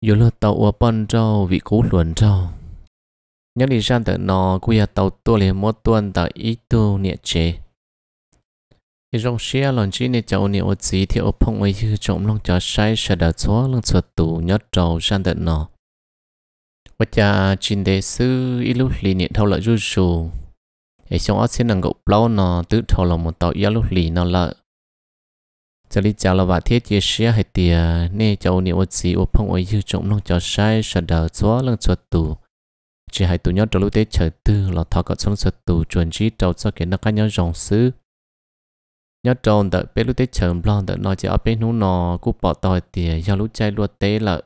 dù là tàu ở bên trâu vị cú luận trâu nhớ đi sang tới nó quay tàu tua liền một tuần tại ít tu nhẹ chế thì trong xe lần chỉ này cháu nè ô gì thì ô phong ấy chứ trộm lòng cho sai sẽ đã chó lòng sợ tù nhớ trâu sang tới nó và cha chín đề sư ít lúc lì niệm thâu lợi rú rù ấy xong ớt xin năng gục lâu nó tứ thâu lòng một tàu yếu lúc lì nó lợi จะลิจาละว่าเทศเยเชียให้เตียเน่จะเอาเนี่ยอดสีอพงอยืจงน้องจะใช้สะดาจัวลังจัวตูจะให้ตัวยอดจะรู้ได้เฉยตื้อเราทอกับช่องจัวตูจวนจีเจ้าจะเก็บนักการยอดจงซื้อยอดจงแต่เป็นรู้ได้เฉยบลอนแต่นอจะเอาเป็นหูนอกูปอต่อยเตียยารู้ใจรัวเตะละ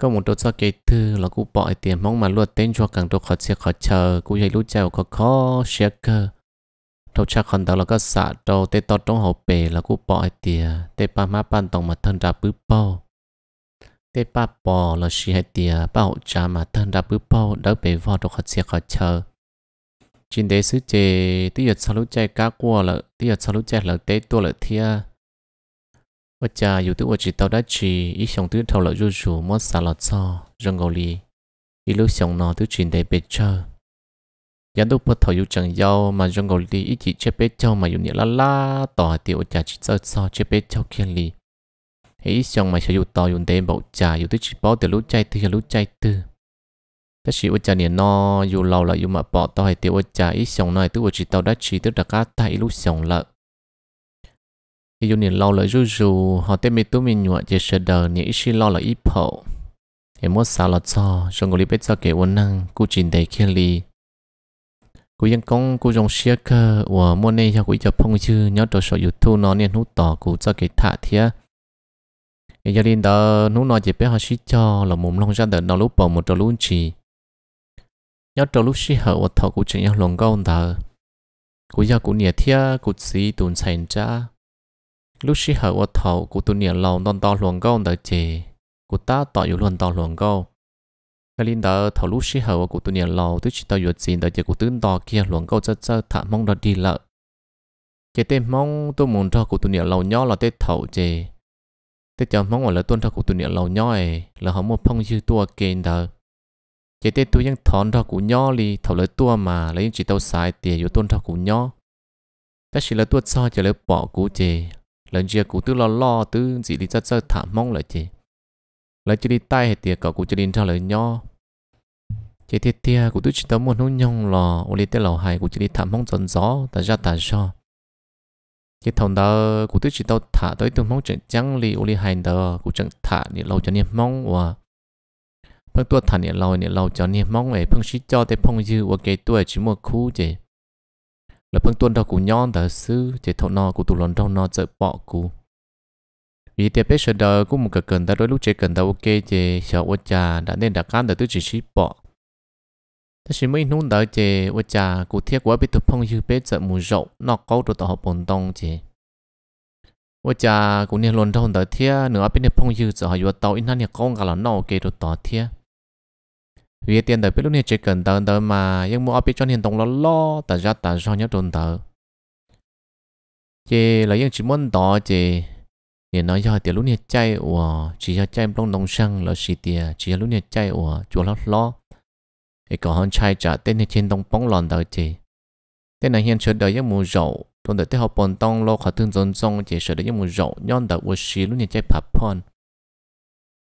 ก็มุนตัวจะเกตื้อเรากูปอไอเตียมองมารัวเต้นชัวกังตัวขอเสียขอเชอกูให้รู้ใจขอขอเชียเกอร์ thâu cha còn đó là có xả đầu tê to trong hậu bể là cú bỏ tìa tê ba má ban tòng mà thân ra bứ bao tê ba bò là hai tìa ba hậu cha mà thân ra bứ bao đỡ bể vò đồ khó xe khó chờ chính tế sứ chê tí giật sao lúc chạy cá qua là tí giật sao lúc chạy là tê tua là thia ở cha dù tức chỉ tao đã chỉ ít sống tứ thâu là rú rú mót xả lọt so rừng gò lì ít lúc sống nó tứ chính tế bể chờ giá đâu bắt thầu yêu chẳng giàu mà trong ngồi đi ít chỉ chế bé châu mà yêu nhẹ la la tỏ tiểu trả chỉ sao sao chế bé châu kiên lì ấy xong mà sẽ yêu tỏ yêu đến bầu trà yêu tới chỉ bảo từ lúc chạy từ lúc chạy từ ta chỉ ôi trà niệm no yêu lâu là yêu mà bỏ tỏ hay tiểu ôi trà ít xong này tức ôi chỉ tao đã chỉ tức đặc cá tại lúc xong lợ yêu niệm lâu là rú rú họ tên mi tú mi nhụa chế sờ đờ niệm ít xí lâu là ít phậu em muốn sao là cho trong ngồi đi bé cho kể ôn năng cú chỉ để kiên li cú dân công cú dùng xe cơ và mua này cho cú cho phong chư nhớ cho sở youtube nó nên hút tỏ cú cho cái thả thia cái gia đình đó nó nói chỉ biết họ xí cho là mồm long ra đời nó lúc bầu một trò lúc chỉ nhớ trò lúc xí hở và thọ cú chỉ nhớ lòng con đó cú gia cú nhẹ thia cú xí tuần sành cha lúc xí hở và thọ cú tuần nhẹ lòng đòn to lòng con đó chỉ cú ta tỏ yêu luôn to lòng con cái linh đó thầu lúc xí hậu của tu nhà lò tụi chỉ tao dựa gì đó chỉ của tướng đò kia luận câu chơi chơi thả mong đó đi lợ chỉ tên mong tôi muốn cho của tu nhà lò nhỏ là tên thầu chê tên cho mong là tuân theo của tu nhà lò nhỏ là họ mua phong dư tua kênh đó chỉ tên tôi tôi ยัง thon cho của nhỏ li thầu lời tua mà lấy chỉ tao xài tiền dụ tuân theo của nhỏ ta chỉ là tua cho chỉ lấy bỏ của chê lần chia của tứ lo lo tứ gì đi chơi chơi thả mong là chê lấy chỉ đi tay hay tiệt cậu cũng chỉ đi cho lời nho chỉ thiệt thiệt của tôi chỉ tấm một nỗi nhong lò ô li tế lầu hai của chỉ đi thảm mong dần gió ta ra ta cho chỉ thằng đó của tôi chỉ tao thả tới từng mong chẳng chẳng li ô li hai đó của chẳng thả để lâu cho niệm mong và phân tua thả niệm lâu niệm lâu cho niệm mong về phân sĩ cho tới phong dư và cái tuổi chỉ một khu chỉ là phân tuần đó cũng nhon đó sư chỉ thằng nó của tụ lần đầu nó chơi bỏ cũng vì thế bây giờ cũng một cái cần đó đôi lúc chơi cần đó ok chơi sợ ô cha đã nên đã cán được tứ chỉ ship bỏ thế thì mới nút đó chơi ô cha cụ thiết quá bị tụt phong như bây giờ mù rậu nó có được tao học bồn tông chơi ô cha cũng nên luôn thông đó thiết nữa bên này phong như giờ họ vừa tàu in hắn nhà con cả là nó ok được tao thiết vì tiền đời bây lúc này chơi cần đó tao mà nhưng mua biết cho hiện tông lo lo tại ra tại do nhớ trốn tao chị là những chỉ muốn đó chị เนี่ยน้อยย่อเดี๋ยวลุ้นเนี่ยใจอัวชีจะใจปลงนงช่างแล้วชีเดียชีจะลุ้นเนี่ยใจอัวจัวล้อล้อไอ้ก่อฮันชายจะเต้นในเชนตรงป้องหลอนเดาจีเต้นในเฮียนเฉิดเดายังมูเหาตอนเดาเต้นเขาปนต้องโลกเขาถึงจนทรงเจเฉิดเดายังมูเหาย้อนเดาอัวชีลุ้นเนี่ยใจผับพอน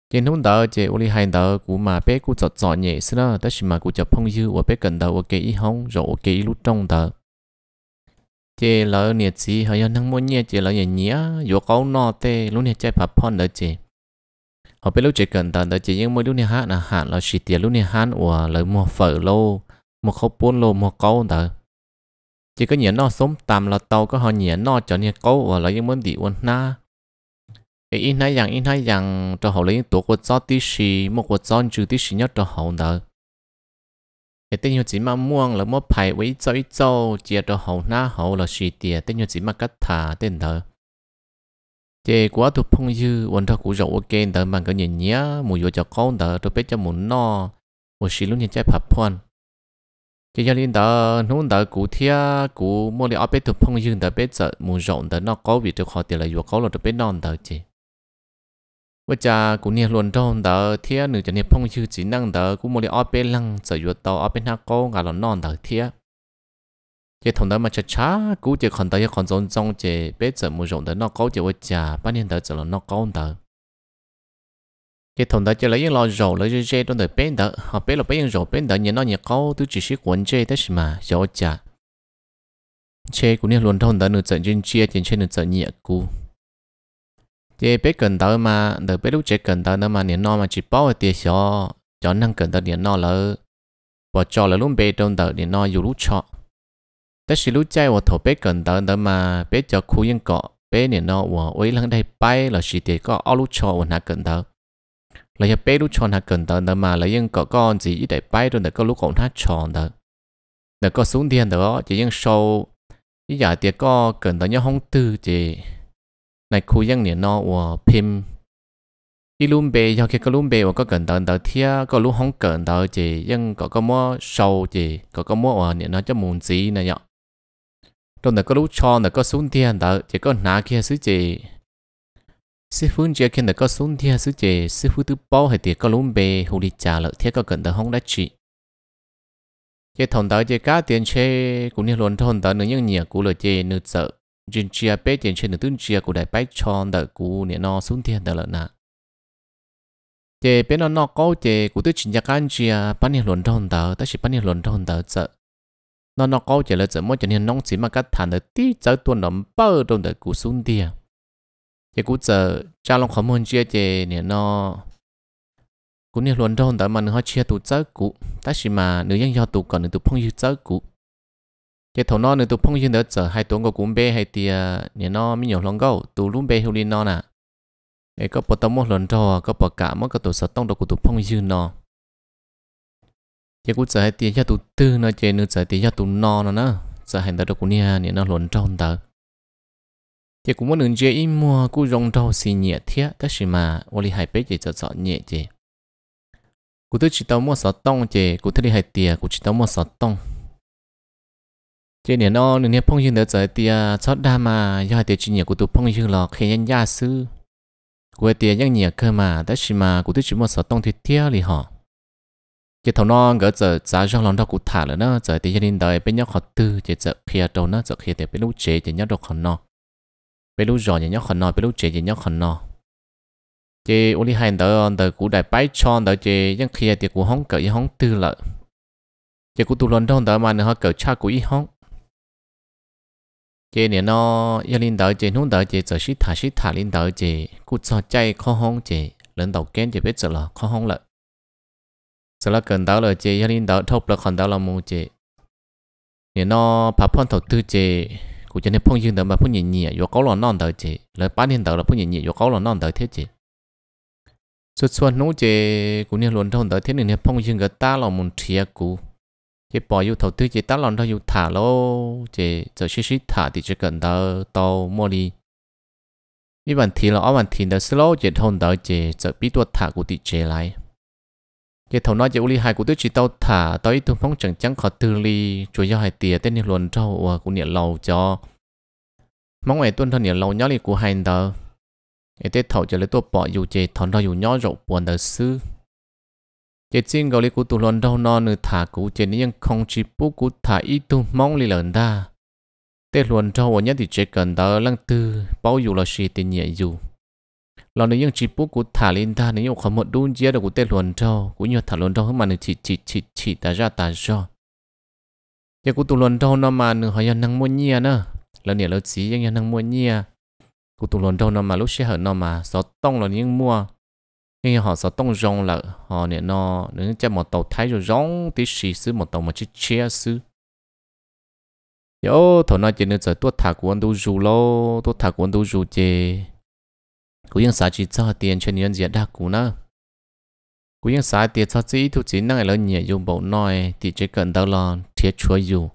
เจนทุ่งเดาเจอุลิไฮเดากูมาเป้กูจอดจอดเนี่ยสินะแต่ชิมากูจะพงยืออัวเป้กันเดาอัวเกอีห้องเหาอัวเกอีลุ้นตรงเดา chế lỡ nhiệt gì họ là năng muốn nhiệt chế lỡ nhiệt nhía dù câu nọ tê lúc nhiệt chạy phá phun đỡ chế họ biết lúc chế cần tận đỡ chế nhưng mỗi lúc nhiệt hạn là hạn là chỉ tiền lúc nhiệt hạn của lỡ mua phở lô một khâu bún lô một câu tờ chỉ có nhiệt nọ sống tạm là tàu có họ nhiệt nọ cho nhiệt câu và lỡ những muốn đi uốn na cái in hai dạng in hai dạng cho họ lấy tổ quốc gió tí xì một quốc gió trừ tí xì nhất cho họ tờ cái tên mà muôn là mua phải với chơi châu chia cho hậu na hậu là suy tiền tên như mà cắt thả tên thờ chế quá thuộc phong dư quân thọ cũ rộng ok thờ bằng cái nhìn nhá mùi vô cho con thờ tôi biết cho muốn no một xí lúc nhìn trái phập phun chế cho nên thờ nôn thờ cũ thia cũ mua đi ở biết thuộc phong dư thờ biết sợ mùi rộng thờ nó có vì tôi khó tiền là vô có là tôi non thờ chế ว่าจะกูเนี่ยล้วนโดนเดอเทียหนึ่งจะเนี่ยพงชื่อจีนั่งเดอกูโมเลออเป็นลังจะอยู่ต่ออเป็นฮักโก้งานหลอนนอนเดอเทียจะทำเดอมาช้าช้ากูจะคอนเดอจะคอนจงจงเจเป็ดจะมูจงเดอนอกเก้าจะว่าจะป้าเนี่ยเดอจะหลอนนอกเก้าเดอจะทำเดอจะเลยยังรอโจเลยจะเจต้นเดอเป็นเดอเอาเป็นเราเป็นยังโจเป็นเดอเนี่ยนอนเนี่ยเก้าตัวจีชิควนเจแต่ชิมาโจจะเชกูเนี่ยล้วนโดนเดอหนึ่งจะยินเชียจริงเชหนึ่งจะเนี่ยกู thì biết cần tới mà đợi biết lúc trẻ cần tới nữa mà niệm no mà chỉ bao tiền xó cho năng cần tới niệm no lỡ bỏ cho là luôn bé trong tới niệm no dù lúc chọ tất sự lúc chạy và thổ bé cần tới nữa mà bé cho khu yên cọ bé niệm no và ấy lăng đây bay là chỉ tiền có ao lúc chọ và nà cần tới là giờ bé lúc chọn nà cần tới nữa mà là yên cọ con gì ít để bay rồi để có lúc còn hát chọn tới để có xuống tiền đó chỉ yên sâu ý giả tiền có cần tới nhau không tư chỉ ในคูยังเนี่ยนอว่าพิมอีลุมเบยเขาเก็ลุ่มเบว่าก็เกินเดินเดินเที่ยก็รู้ห้องเกินเดินเจยังก็ก็มั่วโชว์เจก็ก็มั่วว่าเนี่ยนอจะมูนสีนะเนาะตรงนั้นก็รู้ชอนแต่ก็สูนเทียนเดินเจก็หนาเคียซื้อเจ sư phụ chưa khi được có xuống thì sư chế sư phụ thứ bao hay có lún bề hồ đi trả lợi có cần tới hông đã trị chế thằng đó chế cá tiền chế cũng như luôn thằng đó nữa những nhiều cũng là chế nữ sợ Jin chia bé tiền trên được tương chia của đại bách chọn đợi cú nè nó xuống tiền đợi lợn nạ. Chè bé nó nó có chè cú tôi chính gia anh chia bán nhiều luận trong tờ, ta chỉ bán nhiều luận trong tờ chợ. Nó nó có chè là chợ mỗi chợ nên nông chỉ mà cắt thành đợi tí chợ tuần nóng bơ trong đợi cú xuống tiền. Chè cú chợ cha lòng khó môn chia chè nè nó cũng nhiều luận trong tờ mà nó chia tụ chợ cú, ta chỉ mà nếu ยัง do tụ còn nữa tụ phong yêu chợ cú chế thằng nó nên tụ phong chuyên đỡ trở hai tuần có cũng bé hay thì nhà nó mi nhiều lòng gấu tụ lúc bé hưu nó nè ấy có bỏ tâm một lần cho có bỏ cả mất cái tổ sợ tông đồ của tụ phong chuyên nó chế cũng giờ hai thì cho tụ tư nó chơi nữa giờ thì cho tụ no nó nữa sợ hành tao đồ của nhà nhà nó luận trong tờ chế cũng muốn đừng chơi im mua cũng rong rau xì nhẹ thiết tất sự mà ô li hai bé chế sợ nhẹ chơi cũng tôi chỉ tao mua sợ tông chế cũng thấy hai tiề cũng chỉ tao mua sợ tông trên nền nó nền phong dương đỡ giờ tia chót đa mà do thì chuyện nhiều của tụ phong dương lọ khi nhân gia sư của tia nhân nhiều cơ mà tất nhiên mà của tôi chỉ một số tông thuyết theo thì họ chỉ thầu non gỡ giờ giá do lòng đó của thả nữa nó giờ tia gia đình đời bên nhau họ tư chỉ giờ kia đầu nó giờ kia thì bên lúc chế chỉ nhau được khẩn nó bên lúc giỏi nhau khẩn nó bên lúc chế chỉ nhau khẩn nó chỉ ôn đi hai đỡ đỡ của đại bái tròn đỡ chỉ nhân kia tia của hóng cỡ hóng tư lợi chỉ của tụ lần đó đỡ mà nó cỡ cha của y hóng chế nè nó yêu linh đỡ chế nung đỡ chế giờ xí thả xí thả linh đỡ chế cú cho chạy khó hông chế lần đầu kén chế biết giờ là khó hông lợi giờ là cần đỡ là chế yêu linh đỡ thốt là còn đỡ là mù chế nè nó phá phong thầu tư chế cú cho nên phong dương đỡ mà phong nhị nhị vô cấu là non đỡ chế lời ba linh đỡ là phong nhị nhị vô cấu là non đỡ thế chế suốt suốt nung chế cú nè luôn thông đỡ thế nè phong dương cái ta là muốn chia cú chỉ bỏ yêu thầu tư chỉ tao lòng thôi yêu thả lô chỉ giờ xí xí thả thì chỉ cần tao tao mua đi như bạn thì là ở bạn thì đó xí lô chỉ thôn đó chỉ giờ biết tuột thả của thì chế lại chỉ thầu nói chỉ uli hai của tôi chỉ tao thả tới tôi phong chẳng chẳng khó tư ly chủ yếu hai tiền tên nhiều lần trâu của niệm lầu cho mong ngày tuần thân niệm lầu nhớ li của hai đó cái tết thầu chỉ lấy tôi bỏ yêu chỉ thằng đó yêu nhớ rộng buồn đời xưa chỉ xin gọi lý của tụ lần đâu non nửa thả cụ chỉ nên không chỉ bố cụ thả ít tu mong lý lần ta tê luận đâu ở nhất thì chỉ cần đó lăng tư bao dù là gì tiền nhẹ dù lần này những chỉ bố cụ thả lên ta nếu không một đun chia được cụ tê luận đâu cũng như thả luận đâu mà nửa chỉ chỉ chỉ chỉ ta ra ta cho chỉ cụ tu lần đâu nó mà nửa hỏi năng mua nhia nữa lần này là chỉ những năng mua nhia cụ tu lần đâu nó mà lúc sẽ hở nó mà sợ tông là những mua khi họ sợ tông rong là họ nè nó nếu chắc một tàu thái rồi rong tí xì xứ một tàu một chiếc chia xứ yo thổ nói chuyện nữa giờ tuốt thả của anh đâu dù lo tuốt thả của anh đâu dù chê cú những xả chỉ cho tiền cho nhân diện đa cú nữa cú những xả tiền cho chỉ thu chỉ năng là nhẹ dùng bộ nói thì chỉ cần đau là thiết chúa dù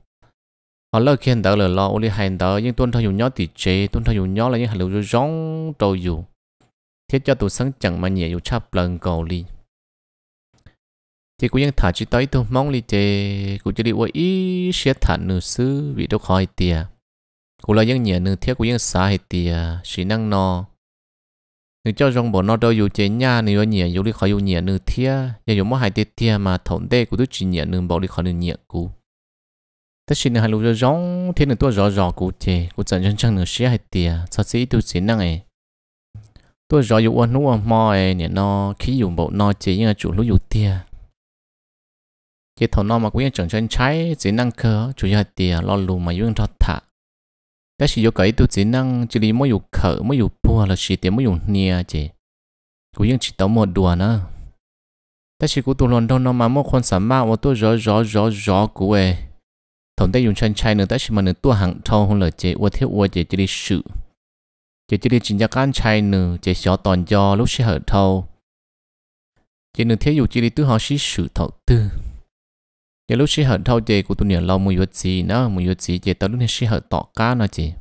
họ lơ khen đó là lo ô li hành đó nhưng tuân theo dùng nhó thì chế tuân theo dùng nhó là những hành lưu rong trâu dù thiết cho tụ sáng chẳng mà nhẹ yêu chắp lần cầu li thì cũng thả chỉ tới tôi mong li chê cũng chỉ đi ý sẽ thả nửa xứ vì đâu khỏi tiề cũng là những nhẹ nửa thiết cũng những xa hết tiề chỉ năng nò nửa cho rong bộ nó đâu yêu chê nha nửa nhẹ yêu đi khỏi yêu nhẹ nửa thiết nhà dù mỗi hai tiề tiề mà thổn tê cũng tôi chỉ nhẹ nửa bỏ đi khỏi nửa nhẹ cũ tất nhiên là hai lúc rồi rong thế nửa tôi rõ rõ cũ chê cũng chẳng chân chân nửa sẽ hết tiề sau sĩ tôi chỉ năng ấy ตัวรออยู่วันนู้นมอเนี่ยนอขี้อยู่บนนอเจียงจู่ลุอยู่เตียเจี๊ยถนอมากุยจังเชิใช้จีนั่งเคาจู่ยาเตียรอลูมายุ่งทอดถะแต่ชิโยกไอตัวจีนั่งจีรีไม่อยู่เขาไม่อยู่พัวละชีเตียไม่อยู่เนียเจกูยังจิตเอาหมดดัวนะแต่ชีกูตัวหลอนทนอมาเมืคนสามารถว่าตัวรอรอรอรอกูเอถนได้ยุ่งเชิใช้เนื้อแต่ชีมันเนื้อตัวหังทองหงเหลือเจวัวเทวัวเจจีรีสื่อ chỉ chỉ đi chính cho các anh trai nữ chỉ xóa toàn do lúc sẽ hở thâu chỉ nữ thế dụ chỉ đi tứ họ sĩ sự thọ tư chỉ lúc sẽ hở thâu chỉ của tụi nhớ lâu mùi vật gì nữa mùi vật gì chỉ tao lúc này sẽ hở tọt cá nữa chỉ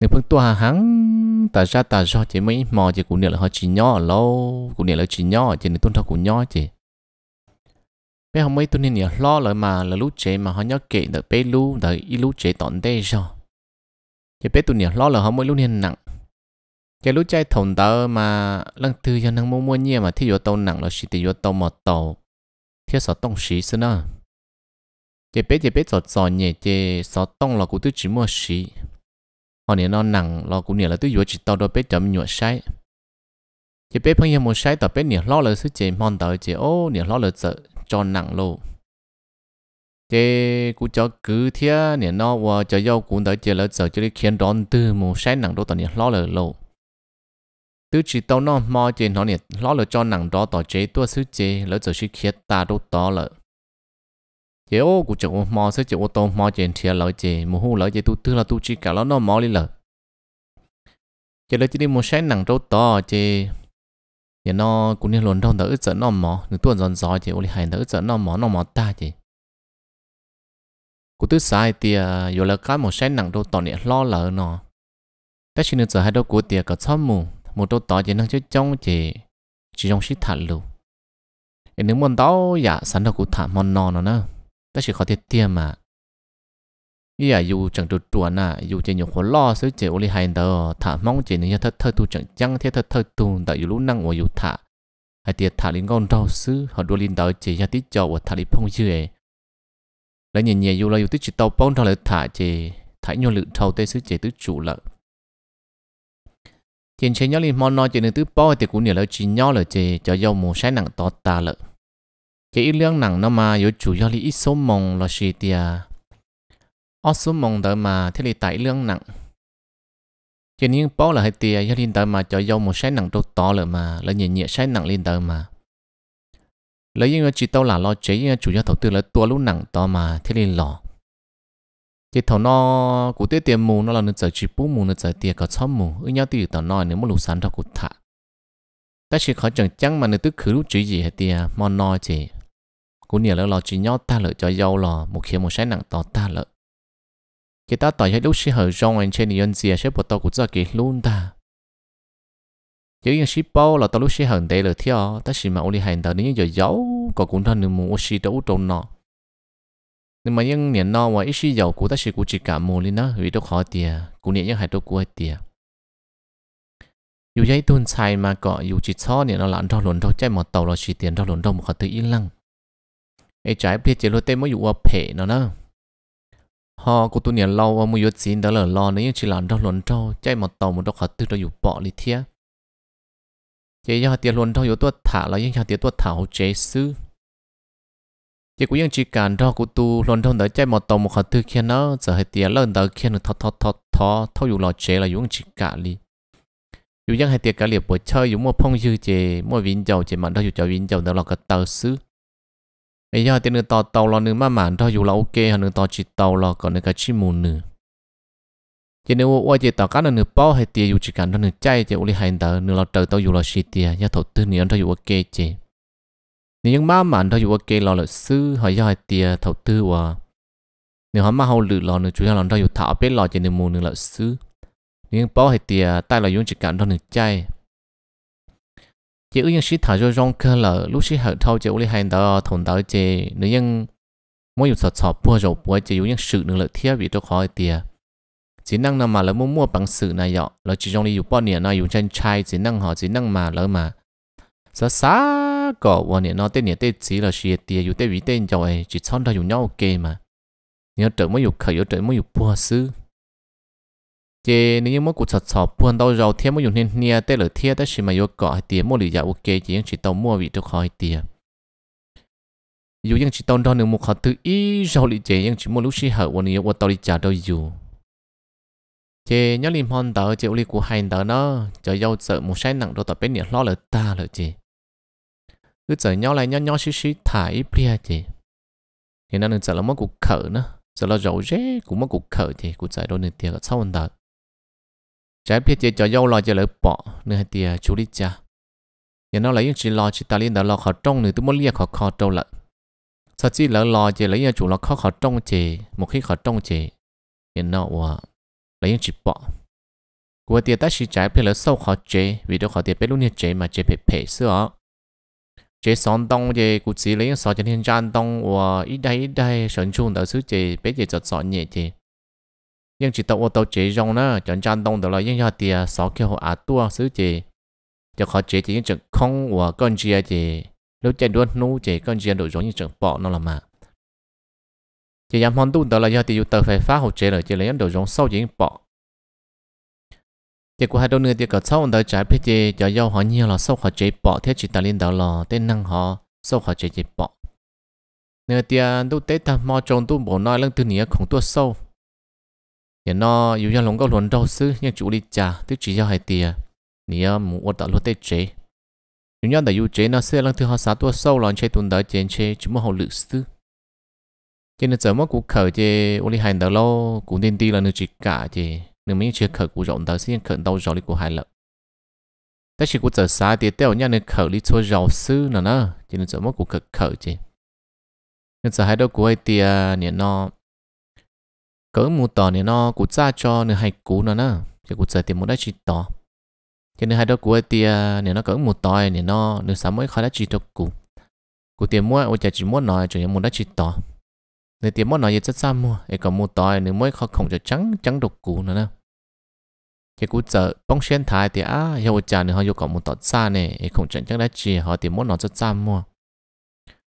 nếu phương hà hắn ta ra ta do chỉ mấy mò chỉ của nhớ là họ chỉ nhỏ lâu của nhớ là chỉ nhỏ chỉ nữ tuân thọ của nhỏ chỉ bé không mấy tụi nhớ lo lại mà là lúc chế mà họ nhớ kể đợi bé lu đợi ít lúc chế tọn đê rồi chỉ biết tụi nhỉ lo là họ mỗi lúc nên nặng cái lúc chạy thòng tớ mà lần thứ cho năng mua mua nhia mà thi vô tàu nặng là chỉ thi vô tàu một tàu theo sở tông sĩ xí nữa chỉ biết chỉ biết sở sở nhẹ chỉ sở tông là cũng tự chỉ mua sĩ họ nhỉ nó nặng là cũng nhỉ là tự vô chỉ tàu đôi biết chậm nhựa sai chỉ biết phong nhà một sai tàu biết nhỉ lo là sự chỉ mòn tớ chỉ ô nhỉ lo là sợ cho nặng luôn thế cú cho cứ thế nè nó và cho dâu cũng đỡ chơi lỡ giờ cho đi khiến đón từ một sáng nặng đó tao nè lo lỡ lâu từ chỉ tao nó mò chơi nó nè lo lỡ cho nặng đó tao chế tua sứ chế lỡ giờ sẽ khiến ta đốt to lỡ chế ô cú chọn mò sứ chế ô tô mò chơi thiệt lỡ chế một hú lỡ chế tu tư là tu chỉ cả lỡ nó mò đi lỡ chế lỡ chỉ đi một sáng nặng đó to chế nè nó cũng nên luôn đâu đỡ giờ nó mò nửa tuần dần dò chế ô li hai đỡ giờ nó mò nó mò ta chế cú tư sai thì à, dù là cái một sai nặng đô tỏ nhẹ lo lỡ nó tất nhiên giờ hai đô của tiền có xóm mù một đô tỏ chỉ năng chơi trong chỉ chỉ trong shit thả lù em nếu muốn tao dạ sẵn đâu cụ thả mòn nò nó nữa tất chỉ khó thiệt tiền mà dạ dù chẳng trụ trụ nà dù chỉ nhiều khổ lo sứ chỉ uli hai đờ thả mong chỉ nên thật thật tu chẳng chăng thế thật thật tu tại dù lúc năng của dù thả hay tiền thả đến con đâu sứ họ đua lên đờ chỉ ra tí cho và thả đi phong dư lấy nhìn nhẹ dù là dù tích chỉ tàu bông thằng là thả chè thả nhau lự thầu tê sứ chè tứ chủ lợ trên chế nhau liền mòn nói chuyện tứ bao thì cũng nhiều lợ chỉ nhau lợ chè cho dâu mù sai nặng to ta lợ chế ít lương nặng nó mà yếu chủ do lý ít số mông là gì tia ở số mông tới mà thế lý tải lương nặng trên những bao là hai tia do liền tới mà cho dâu mù sai nặng to to lợ mà là nhìn nhẹ sai nặng liên tới mà lấy những ờ, chỉ tao là lo chế ờ, chủ yếu thầu tư là tua lúc nặng to mà thế nên lò chỉ thầu nó cụ tiết tiền mù nó là nửa chỉ bú mù nửa tiền có xóm mù ư nhau tiêu tao nói nếu mà lục sản đâu cụ thả ta chỉ khó chẳng chẳng mà nửa tức khứ lúc chỉ gì hết tiền mà nói chỉ cụ nhiều là lo chỉ nhau ta lợi cho giàu lò một khi một sáng nặng to ta lợi chỉ ta tỏi hết lúc xí hở rong anh trên nhân gì sẽ bắt tao cụ cho kỹ luôn ta chỉ những ship bao là tao lúc xí hận đấy là theo ta chỉ mà uli hành tao nếu như giờ giàu ก็คุณท่านหนึ่งมูวชาสิ่งอุตมนอะนึกมายังเนี่ยน่ะว่าอีสิ่งอยากกูแต่สิกูจิกามูลินะวิ่งตัวขอเตียกูเนี่ยยังหายตัวกูเตีย อยู่ย้ายตุนชชยมาเกาะอยู่จิตซ้อเนี่ยเราหลานเอาหลุนเราใจหมดโตเราชีเตียนเอาหลุนเราหมดขอตื่นอีหลังไอ้ใจเพี้ยเจริญเต็ม่อยู่ว่าเพ่เนาะนะฮะกูตุเนี่ยเราว่ามุยศีนตลอดรอเนี่ยยังชิลานเอาหลุนเราใจหมดโตมันต้องขอตื่นเราอยู่เปาะลิเทีย chế cho tiền luôn đâu yếu tuất thả là những tiền tuất thả hậu chế sư chỉ cũng những chỉ cản đó của tu luôn đâu đỡ chạy một tàu một khẩu tư kia nó giờ hai tiền lần đỡ kia nó thọ thọ thọ thọ thọ dù lo chế là những chỉ cả li dù những hai tiền cả liệp buổi chơi dùng mua phong dư chế mua vinh dầu chế mà đâu dù cho vinh dầu đỡ là cái tàu sư bây giờ tiền nữa tàu tàu là nữa mà mà đâu dù là ok hơn nữa tàu chỉ tàu là còn nữa cái chỉ mù nữa chỉ nên qua chỉ tàu cá là nửa bao hay tiền dù chỉ cần nó nửa chay chỉ uli hành tờ nửa lọ trời tao dù lọ xì tiền nhà thổ tư nửa anh tàu dù ok chỉ nếu những má mà tao tàu dù ok lọ lọ sư hỏi do hai tiền thổ tư và nếu hắn má hậu lự lọ nửa chủ yếu là tao tàu dù thảo biết lọ chỉ nửa mù nửa lọ sư nếu những bao hay tiền tay là dùng chỉ cần nó nửa chay chỉ ưu những sĩ thảo cho rong cơ lợ lúc sĩ hợp thâu chỉ uli hai tờ thùng tàu chỉ nếu những mỗi dù sọt sọt bùa rồi bùa chỉ ưu những sự nửa lọ thiết bị cho khỏi tiền จีนั่งนมาแล้วมั่วมั่วปังสื่อนายเอแล้วจีจงลีอยู่ป้อนเนี่ยนายอยู่เชนชายจีนั่งหอจีนั่งมาแล้วมาซะก็วันเนี่ยนอเต้นเนี่ยเต้จีเราเชียเตียอยู่เต้วีเต้นจอยจีช้อนเราอยู่เน่าเกมาเนี่ยเจิมไม่อยู่เขยเจิมไม่อยู่ปัวซื้อเจนี่ยังไม่กูชดชอบพวนเราเราเทียมไม่อยู่เนี่ยเนี่ยเตเหลือเทียแต่ชิมายกเกาะเตียมั่วหรือยาโอเคจีงจีเตามั่ววีทุกคอยเตียอยู่ยังจีตอนตอนหนึ่งมุขเขาตื้อเราลีเจยังจีมั่วลุชิเหอวันเนี่ยวันตอนลีจ่าเราอยู่ chị nhớ lim hòn tờ chị uli của hành tờ nó chờ dâu sợ một sai nặng đồ tập bên nhỉ lo lỡ ta lỡ chị cứ chờ nhau lại nhau nhau xí xí thải ít bia chị thì nó đừng chờ là mất cuộc khở nữa giờ là dầu dễ cũng mất cuộc khở chị cũng chờ đôi nửa tiền ở sau tờ trái bia chị chờ dâu lo chờ lỡ bỏ nửa tiền chú đi cha thì nó lấy những chị lo chị ta liên tờ lo khó trong nửa tôi muốn lia khó khó trâu lợn sao chị lỡ lo chị lấy nhà chủ lo khó khó trong chị một khi khó trong chị thì nó wow lấy những chỉ bỏ của tiền ta chỉ trái phải là sâu khó chế vì đâu khó tiền biết luôn nhiên chế mà chế phải phải sửa chế sáng đông thì cụ chỉ lấy những sáu chân thiên trang đông và ít đây ít đây sẵn chung đó sứ chế biết chế chọn chọn nhẹ chế nhưng chỉ tàu ô tàu chế rong nữa chân trang đông đó là những nhà tiền sáu kêu họ à tua sứ chế cho khó chế chỉ những chừng không và con chia chế, lúc chế đuôi nô chế con chia đồ giống như chừng bỏ nó là mà chỉ nhắm hoàn toàn đó là do tiêu tờ phải phá hậu chế rồi chỉ lấy đồ giống sau dính bỏ chỉ của hai đôi người thì có sau đó trái phía trên cho do họ nhiều là sau họ chế bỏ thế chỉ ta liên đó là tên năng họ sau họ chế chế bỏ nếu tiền đu tế tham mò trồng tu bổ nói lưng thứ nĩa không tu sâu thì nó dù cho lồng có luận đâu xứ nhưng chủ đi trả tức chỉ do hai tiền nĩa muốn ở đó luôn tế chế dù nhau đã dù chế nó sẽ lưng thứ họ xá tu sâu là chế tuần đó chế chế chúng mà họ lự xứ cho nên giờ mất cuộc khởi thì ô li hành đó lo cũng nên đi là nước chỉ cả thì nếu mình chưa khởi cuộc rộng đó sẽ khởi đâu rồi cụ hai lợn tất nhiên cuộc giờ xa thì tiêu nhau nên khởi đi cho giàu sư nè nè cho nên giờ mất cuộc khởi khởi thì nên giờ hai đó cụ ấy à, nè nó cỡ một tờ nè nó cụ ra cho nửa hai cụ nè nè thì cụ giờ thì một đã chỉ tờ cho nên hai đó cụ ấy à, nè nó cỡ một tờ nè nó nửa sáu mới khó đã chỉ cho cụ cụ tiền mua ô chả chỉ mua nói cho nên một đã chỉ tờ nên tiệm món nói gì rất xa mua để có mua tỏi nếu mới khó khổng cho trắng trắng đục cũ nữa nè cái cú chợ, bông xuyên thái thì á hiệu trả nữa họ yêu có mua tỏi xa nè để khổng chẳng trắng đã chỉ họ tiếng món nói rất xa mua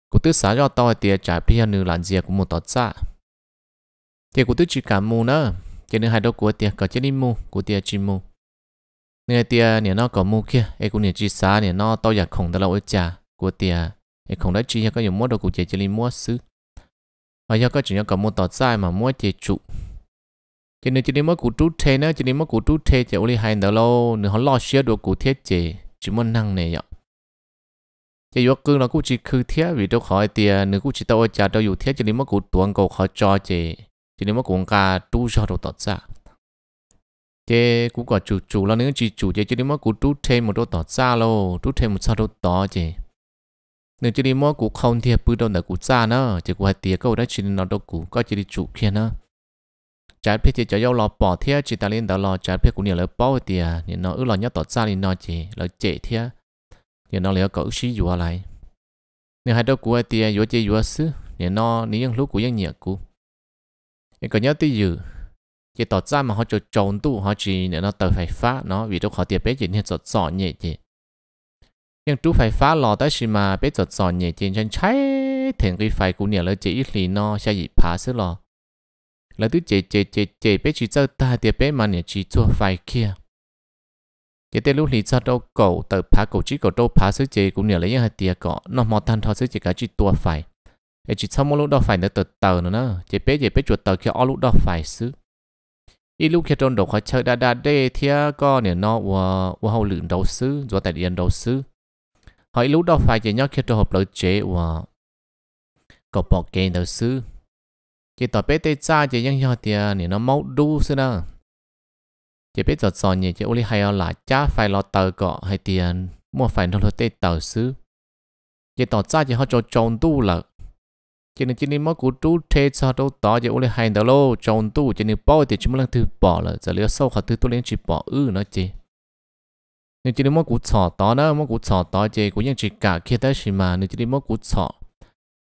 cú tứ xá do tôi thì trả pia nữ làm gì cũng mua tỏi xa thì cú tứ chỉ cả mua nữa cho nên hai đứa của thì có chết đi mua của thì chỉ mua nên thì nè nó có mua kia ấy cũng nè chỉ xá nè nó tôi giờ khổng đó lâu ôi trả của thì ấy khổng đã chỉ có nhiều món đồ cụ chế cho nên mua xứ và do có chuyện do có một tọt sai mà mua chế trụ cho nên chỉ đi mất cụ trú thế nữa chỉ đi mất cụ trú thế chỉ ôi hai nữa lâu nữa họ lo xía đồ cụ thiết chế chỉ muốn năng này vậy chỉ do cứ là cũng chỉ khư thiết vì đâu khỏi tiền nữa cũng chỉ tao trả đâu dù thiết chỉ đi mất cụ tuồng cầu khỏi cho chế chỉ đi mất cụ cả trú cho đồ tọt ra chế cũng có chủ chủ là nếu chỉ chủ chế chỉ đi mất cụ trú thế một đồ tọt ra lô trú thế một sao đồ tọt chế nếu chỉ đi mua cú không thì bự đâu là cú xa nữa chỉ cú hạt tía câu đã chỉ nó đâu cú có chỉ đi chủ kia nữa trái phía thì cho yêu lò bỏ thia chỉ ta lên đó lò trái phía của nhiều là bao tía nên nó ước lò nhớ tỏ xa thì nó chỉ là chạy thia nên nó lấy cậu xí dùa lại nếu hai đâu cú hạt tía dùa chế dùa xứ nên nó nếu những lúc của những nhẹ cú nên có nhớ tí dữ chỉ tỏ ra mà họ cho trộn tu họ chỉ nên nó tờ phải phá nó vì đâu họ tiệt bé chỉ nên sọt sọ nhẹ chỉ nhưng chú phải phá lò tới xì mà bé giọt giọt nhẹ trên chân cháy thèn cái phải cũng nhẹ là chỉ ít lì no sẽ gì phá xứ lò là thứ chế chế chế chế bé chỉ cho ta thì bé mà nhẹ chỉ cho phải kia chế tên lúc lì cho đâu cầu tờ phá cầu chỉ cầu đâu phá xứ chế cũng nhẹ là những hạt tiệt cọ nó mò than thọ xứ chế cả chỉ tua phải để chỉ sau một lúc đó phải nữa tờ tờ nữa nè, chế bé chế bé chuột tờ kia ó lúc đó phải xứ ít lúc kia trôn đầu khỏi chơi đã đã đê thia có nhẹ nó và và hậu lửng đầu xứ do tại điện đầu xứ hỏi lúc đó phải chỉ nhớ khi trong hộp lợi chế và có bỏ kê đầu sư chỉ tỏ bé tê cha chỉ nhân nhớ thì nên à, nó máu đu sư đó chỉ biết giọt giọt nhỉ chỉ uli hay là cha phải lo tờ cọ hay tiền à, mua phải nó lo tê tờ sư chỉ tỏ cha chỉ họ cho chồng tu là chỉ nên chỉ nên mất của tu thế cho đâu tỏ chỉ uli hay đó lô chồng tu chỉ nên bỏ thì chúng mình thứ bỏ là giờ lấy sau họ thứ tôi lên chỉ bỏ ư nó chỉ nếu chỉ đi mua cú sọ đó đó mua cú sọ đó chơi, cũng những chỉ cả khi tới xí mà nếu chỉ đi mua cú sọ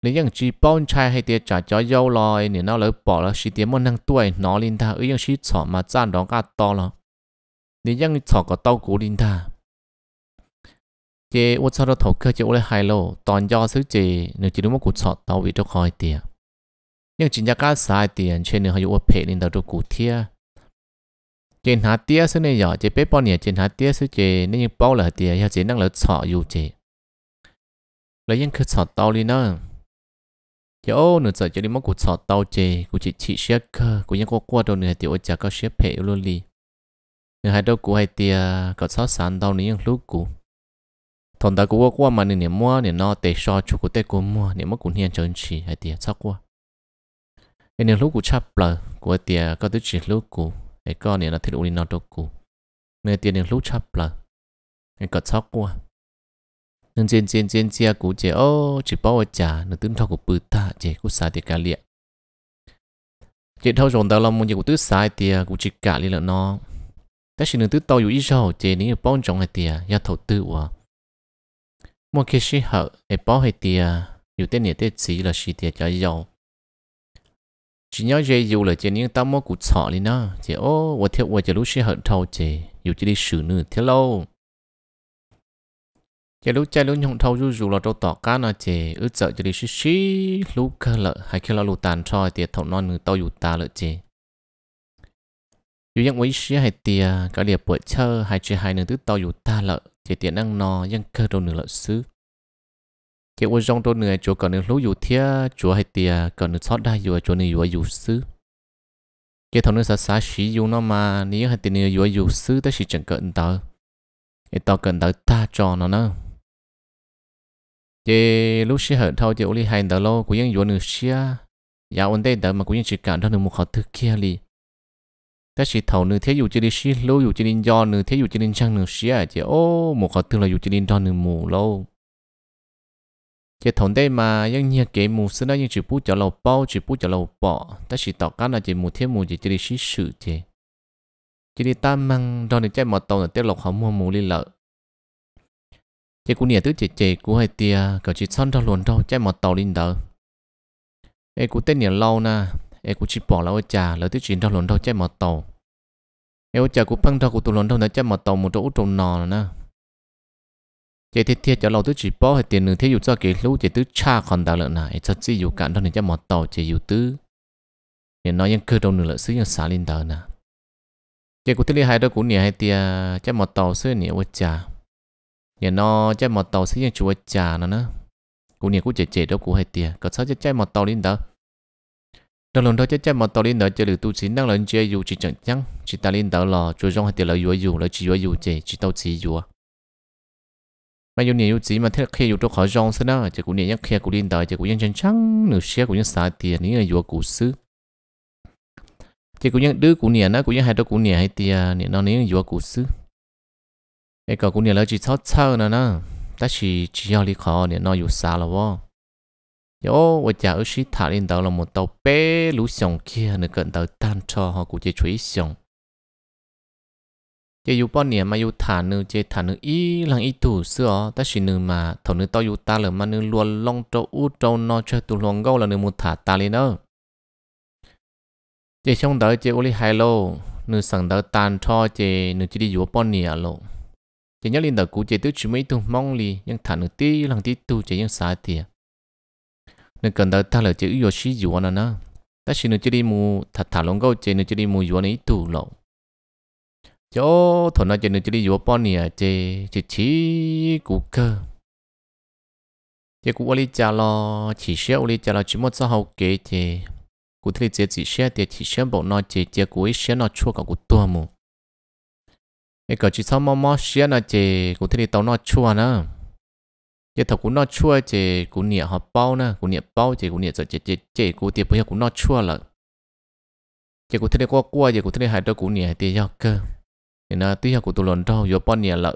nếu những chỉ bông chai hay tiền trả cho dâu rồi nếu nó lỡ bỏ là xí tiệt mỗi năm tuổi nó linh ta ấy những xí sọ mà chán đó cả to lo nếu những sọ có tàu cú linh ta chỉ ô sọ nó thổ cơ chơi ô lại hai lô toàn do xứ chơi, nếu chỉ đi mua cú sọ tao bị cho khỏi tiền, nhưng chỉ nhà cá sai tiền trên nữa hay ô phê linh ta cho cú thiệt trên hạt tía xứ nên nhỏ chế bếp bao nhiêu trên hạt tía xứ chế nên như bao là tía hay chế năng là sọ dù chế lấy những cái sọ tàu đi nữa chế ô nửa giờ chế đi móc cụt sọ tàu chế cụt chế chỉ xe cơ cụt những cô qua đâu nửa tiểu chả có xe phe luôn đi nửa hai đâu cụt hai tía có sọ sàn tàu này những lúc cụt thằng ta cụt qua mà nửa nửa mua nửa nó tê so chú cụt tê cụt mua nửa móc cụt hiện trơn chỉ hai tía sắp qua nửa lúc cụt chắp lờ của tía có tới chỉ lúc cụt ไอ้ก็เนี่ยนะที่อุลินอตกูเมื่อเตียนเนี่ยรู้ชับเลยไอ้ก็ชอบกู nên trên trên trên chia cú chế ô chỉ bao trả nó tướng thao của bự ta chế cú sai thì cả liệt chế thao rồng tao lòng một chế cú sai thì à, cú chỉ cả liệt là nó ta chỉ nên tứ tao อยู่ ít sau chế nếu bao trọng hay thì ya à, thầu tư quá một khi sĩ hậu ai bao hay thì อยู่ tên nhiệt à, tên chỉ là sĩ thì cho giàu chỉ nhớ dây dù là trên những tao mua cụt sọ đi nó chỉ ô và thiếu và chỉ lúc sẽ hận thâu chỉ dù chỉ đi xử nữ thiếu lâu chỉ lúc chạy lúc nhộng thâu dù dù là đâu tỏ cá nó chỉ ước sợ chỉ đi xí xí lúc cơ lợ hay khi là lụt tàn cho thì thầu non người tao dù ta lợ chỉ dù những quý sĩ hay tiề cả liệp buổi chơi hay chơi hai nửa tứ tao dù ta lợ chỉ tiền ăn no những cơ đồ nửa lợ xứ cái ô rong đôi người chỗ còn được lũ dù thia chỗ hay tia còn được sót đai dù chỗ này dù dù xứ cái thằng nước sa sa xí dù nó mà nếu hay tia nữa dù dù xứ ta chỉ chẳng cần tao cái tao cần tao ta cho nó nữa cái lúc xí hở thâu thì ô li hai tao lâu cũng vẫn dù nước xia dạ ổn đây tao mà cũng vẫn chỉ cảm thấy được một khó thứ kia li ta chỉ thầu nửa thế dù chỉ đi xí lâu dù chỉ đi do nửa thế dù chỉ đi chăng nửa xí à chỉ ô một khó thứ là dù chỉ đi do nửa mù lâu chỉ thằng đây mà những nhà cái mù xưa đó những chỉ bút cho lầu bao chỉ bút cho lầu bỏ ta chỉ tạo cái là chỉ mù thêm mù chỉ chỉ đi xí sự chỉ chỉ đi ta mang đòn để chạy mò tàu là tiết lộc họ mua mù đi lợ chỉ cũng nhẹ tứ chỉ chỉ cũng hai tia cậu chỉ son đâu luôn đâu chạy mò tàu lên đó ấy cũng tên nhẹ lâu na ấy cũng chỉ bỏ lão trà lỡ tứ chuyện đâu luôn đâu chạy mò tàu ấy trà cũng phăng đâu cũng tụ luôn đâu nó chạy mò tàu một chỗ trộn nò na chỉ thiết thiết cho lâu tứ chỉ bỏ hết tiền nương thiết dụ cho cái lũ chỉ tứ cha còn đào lợn này cho chỉ dụ cản đó nên cho một tàu chỉ dụ tứ nên nói những cơ đầu nửa lợn xứ những xả lên đó nè chỉ cụ thiết hai đôi cụ nhiều hai tia cho một tàu xứ nhiều quá cha nên nó cho một tàu xứ những chú cha nó nữa cụ nhiều cũng chỉ chỉ đôi cụ hai tia có sao cho cho một tàu lên đó đó lần đó cho cho một tàu lên đó cho được tu sĩ năng lợn chơi dụ chỉ chẳng chẳng chỉ ta lên đó lò chú trong hai tia là dụ dụ là chỉ dụ chỉ chỉ tàu chỉ dụ mà dù nhiều gì mà thế khi dù tôi khỏi rong thế đó chỉ cũng nhiều nhất khi cũng liên đời chỉ cũng nhân chân trắng nửa xe cũng nhân xài tiền những người vừa cụ sư chỉ cũng nhân đứa cũng nhiều nó cũng nhân hai đứa cũng nhiều hai tiền nên nó nếu vừa cụ sư cái cậu cũng nhiều là chỉ thót thơ nữa nó ta chỉ chỉ do lý khó nên nó dù xa là vô dạ yo 我家二十塔领导了么到北路上去，那个到单车哈，估计吹响。giờ dù bao nhiêu thả nữ chơi thả nữ ý lăng ý tủ xưa ta chỉ nữ mà thầu nữ tao dù ta lỡ mà nữ luôn long trâu u trâu nó chơi tụ luồng gâu là nữ muốn thả ta lên đó giờ trong đó chơi uli hai lô nữ sẵn đó tan cho chơi nữ chỉ đi dù bao nhiêu lô giờ nhớ lên đó cũ chơi tứ chỉ mấy tụ mong li nhưng thả nữ tí lăng tí tụ chơi nhưng sai tiệt nữ cần đó ta lỡ chơi yêu sĩ dù anh nó ta chỉ nữ chỉ đi mua thả thả luồng gâu chơi nữ chỉ đi mua dù anh ý tụ cho thổ nó chỉ nên chỉ đi vô bao nè à, chỉ chỉ chỉ cú cơ chỉ cú ở đi chả lo chỉ xe ở đi chả lo chỉ một sao hậu kế chỉ cú thấy chỉ chỉ xe thì chỉ xe bộ nó chỉ chỉ cú ấy xe nó chua cả cú tua mù cái cái chỉ sao mà mà xe nó chỉ cú thấy tàu nó chua nữa chỉ thằng cú nó chua chỉ cú nhẹ họ bao nữa cú nhẹ bao chỉ cú nhẹ chỉ chỉ chỉ cú thì bây giờ cú nó chua là chỉ cú thấy qua qua chỉ cú thấy hai đứa cú nhẹ thì do cơ nên nó tí của tôi lần trâu vô bọn nhẹ lợ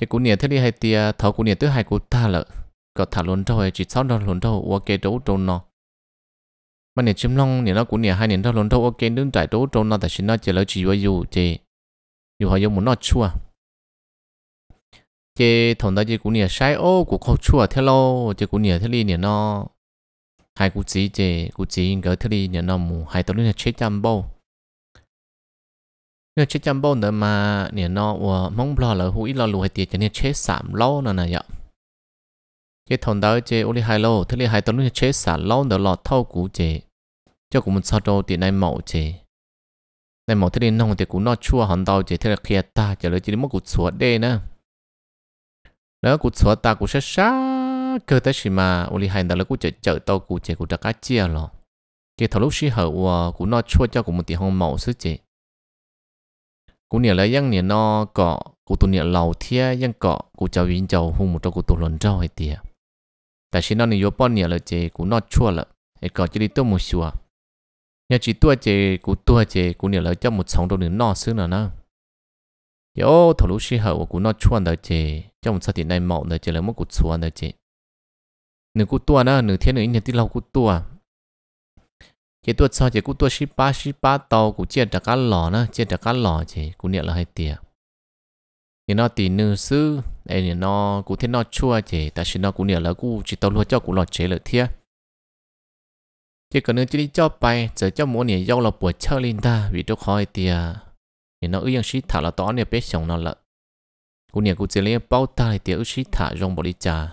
chứ cú nhẹ thế đi hay tia thầu cú nhẹ thứ hai cú ta lợ có thả lần trâu hay chỉ sau đó lần trâu ok kê trôn trâu nó mà nhẹ chim long nhẹ nó cú nhẹ hai nhẹ trâu lần trâu ok đứng trải đấu trôn nó tại chỉ nó chỉ lỡ chỉ vô dù chỉ dù họ dùng muốn nó chua chế thằng ta chế cũng nhỉ sai ô của khâu chua thế lo chế cũng nhỉ thế đi nhỉ nó hai cú chỉ chế cú chỉ cái thế đi nhỉ nó mù hai tao nên chết chăm bao nếu chết chăm bao nữa mà nè nó mong lo là hủy lo lùi tiệt cho nên chết sạm lâu nữa này vậy cái thằng đó chế ô hai lô thế li hai tuần nữa chết sạm lâu nữa lọt thâu cũ chế cho cũng một sao đâu tiền này mẫu chế này mẫu thế li nông thì cũng nó chua hẳn đau chế thế là kia ta trả lời chỉ mất cụt sủa đê nữa nếu cụt sủa ta cụt sẽ xa cơ tới gì mà ô hai đó là cụt chở chờ tàu cụt chế cụt đã cá chia rồi cái thằng lúc xí hậu của nó chua cho cũng một tiền hồng mẫu sức chế cú nè là yang nè nó có cú tu nè lầu thia yang có cú cháu yên cháu hung một trong cú tu lần cháu hay tiệt tại sao nó nè yop nè là chế cú nó chua là hay có chỉ đi tu một xua nhà chỉ tu chế cú tu chế cú nè là cho một sống đồ nè nó xứ nữa nè yo thầu lúc xí hậu cú nó chua đó chế cho một sao thì này mạo đó chế là một cú chua đó chế nửa cú tua đó nửa thiên nửa nhà tí lâu cú tua chỉ tuột sau chỉ cũng tuột ship ba ship ba tàu cũng chia trả cá lò nữa chia trả cá lò chỉ cũng niệm là hay tiền thì nó tỉ nữ sư đây thì nó cũng thế nó chua chỉ ta chỉ nó cũng niệm là cũng chỉ tàu luôn cho cũng lọt chế lợi thiệt chỉ cần nữa chỉ đi cho bay giờ cho muốn niệm dâu là buổi chơi linh ta vì đâu khỏi tiền thì nó ư yang ship thả là to niệm biết sống nó lợn cũng niệm cũng chỉ lấy bao ta thì tiền ư thả rong bỏ đi trà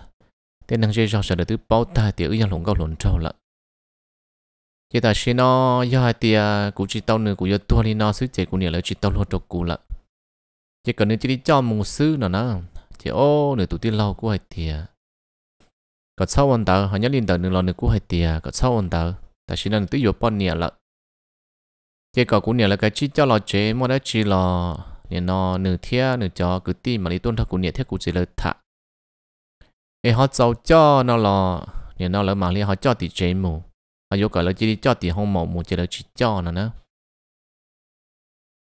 tên năng chơi rau sợ được thứ bao ta thì ư yang lồng gạo lồng trâu lợn chỉ ta xin nó do hai tia cũng chỉ tao nữa cũng do tua đi nó sứ chế cũng nhiều là chỉ tao lo cho cụ lận chỉ cần nữa chỉ đi cho một sứ nữa nó chỉ ô nữa tụi tiên lâu của hai tia có sau anh tao họ nhớ liên tờ nữa lo nữa của hai tia có sau anh tao ta xin nó tự do bao nhiêu lận chỉ có cũng nhiều là cái chỉ cho lo chế mà đó chỉ lo nên nó nửa thia nửa cho cứ ti mà đi tuân theo cũng nhiều theo cũng chỉ là thả ai họ sau cho nó lo nên nó lỡ mà liên họ cho thì chế mù họ vô cả là chỉ đi cho tiền không mỏ một chỉ là chỉ cho nó nữa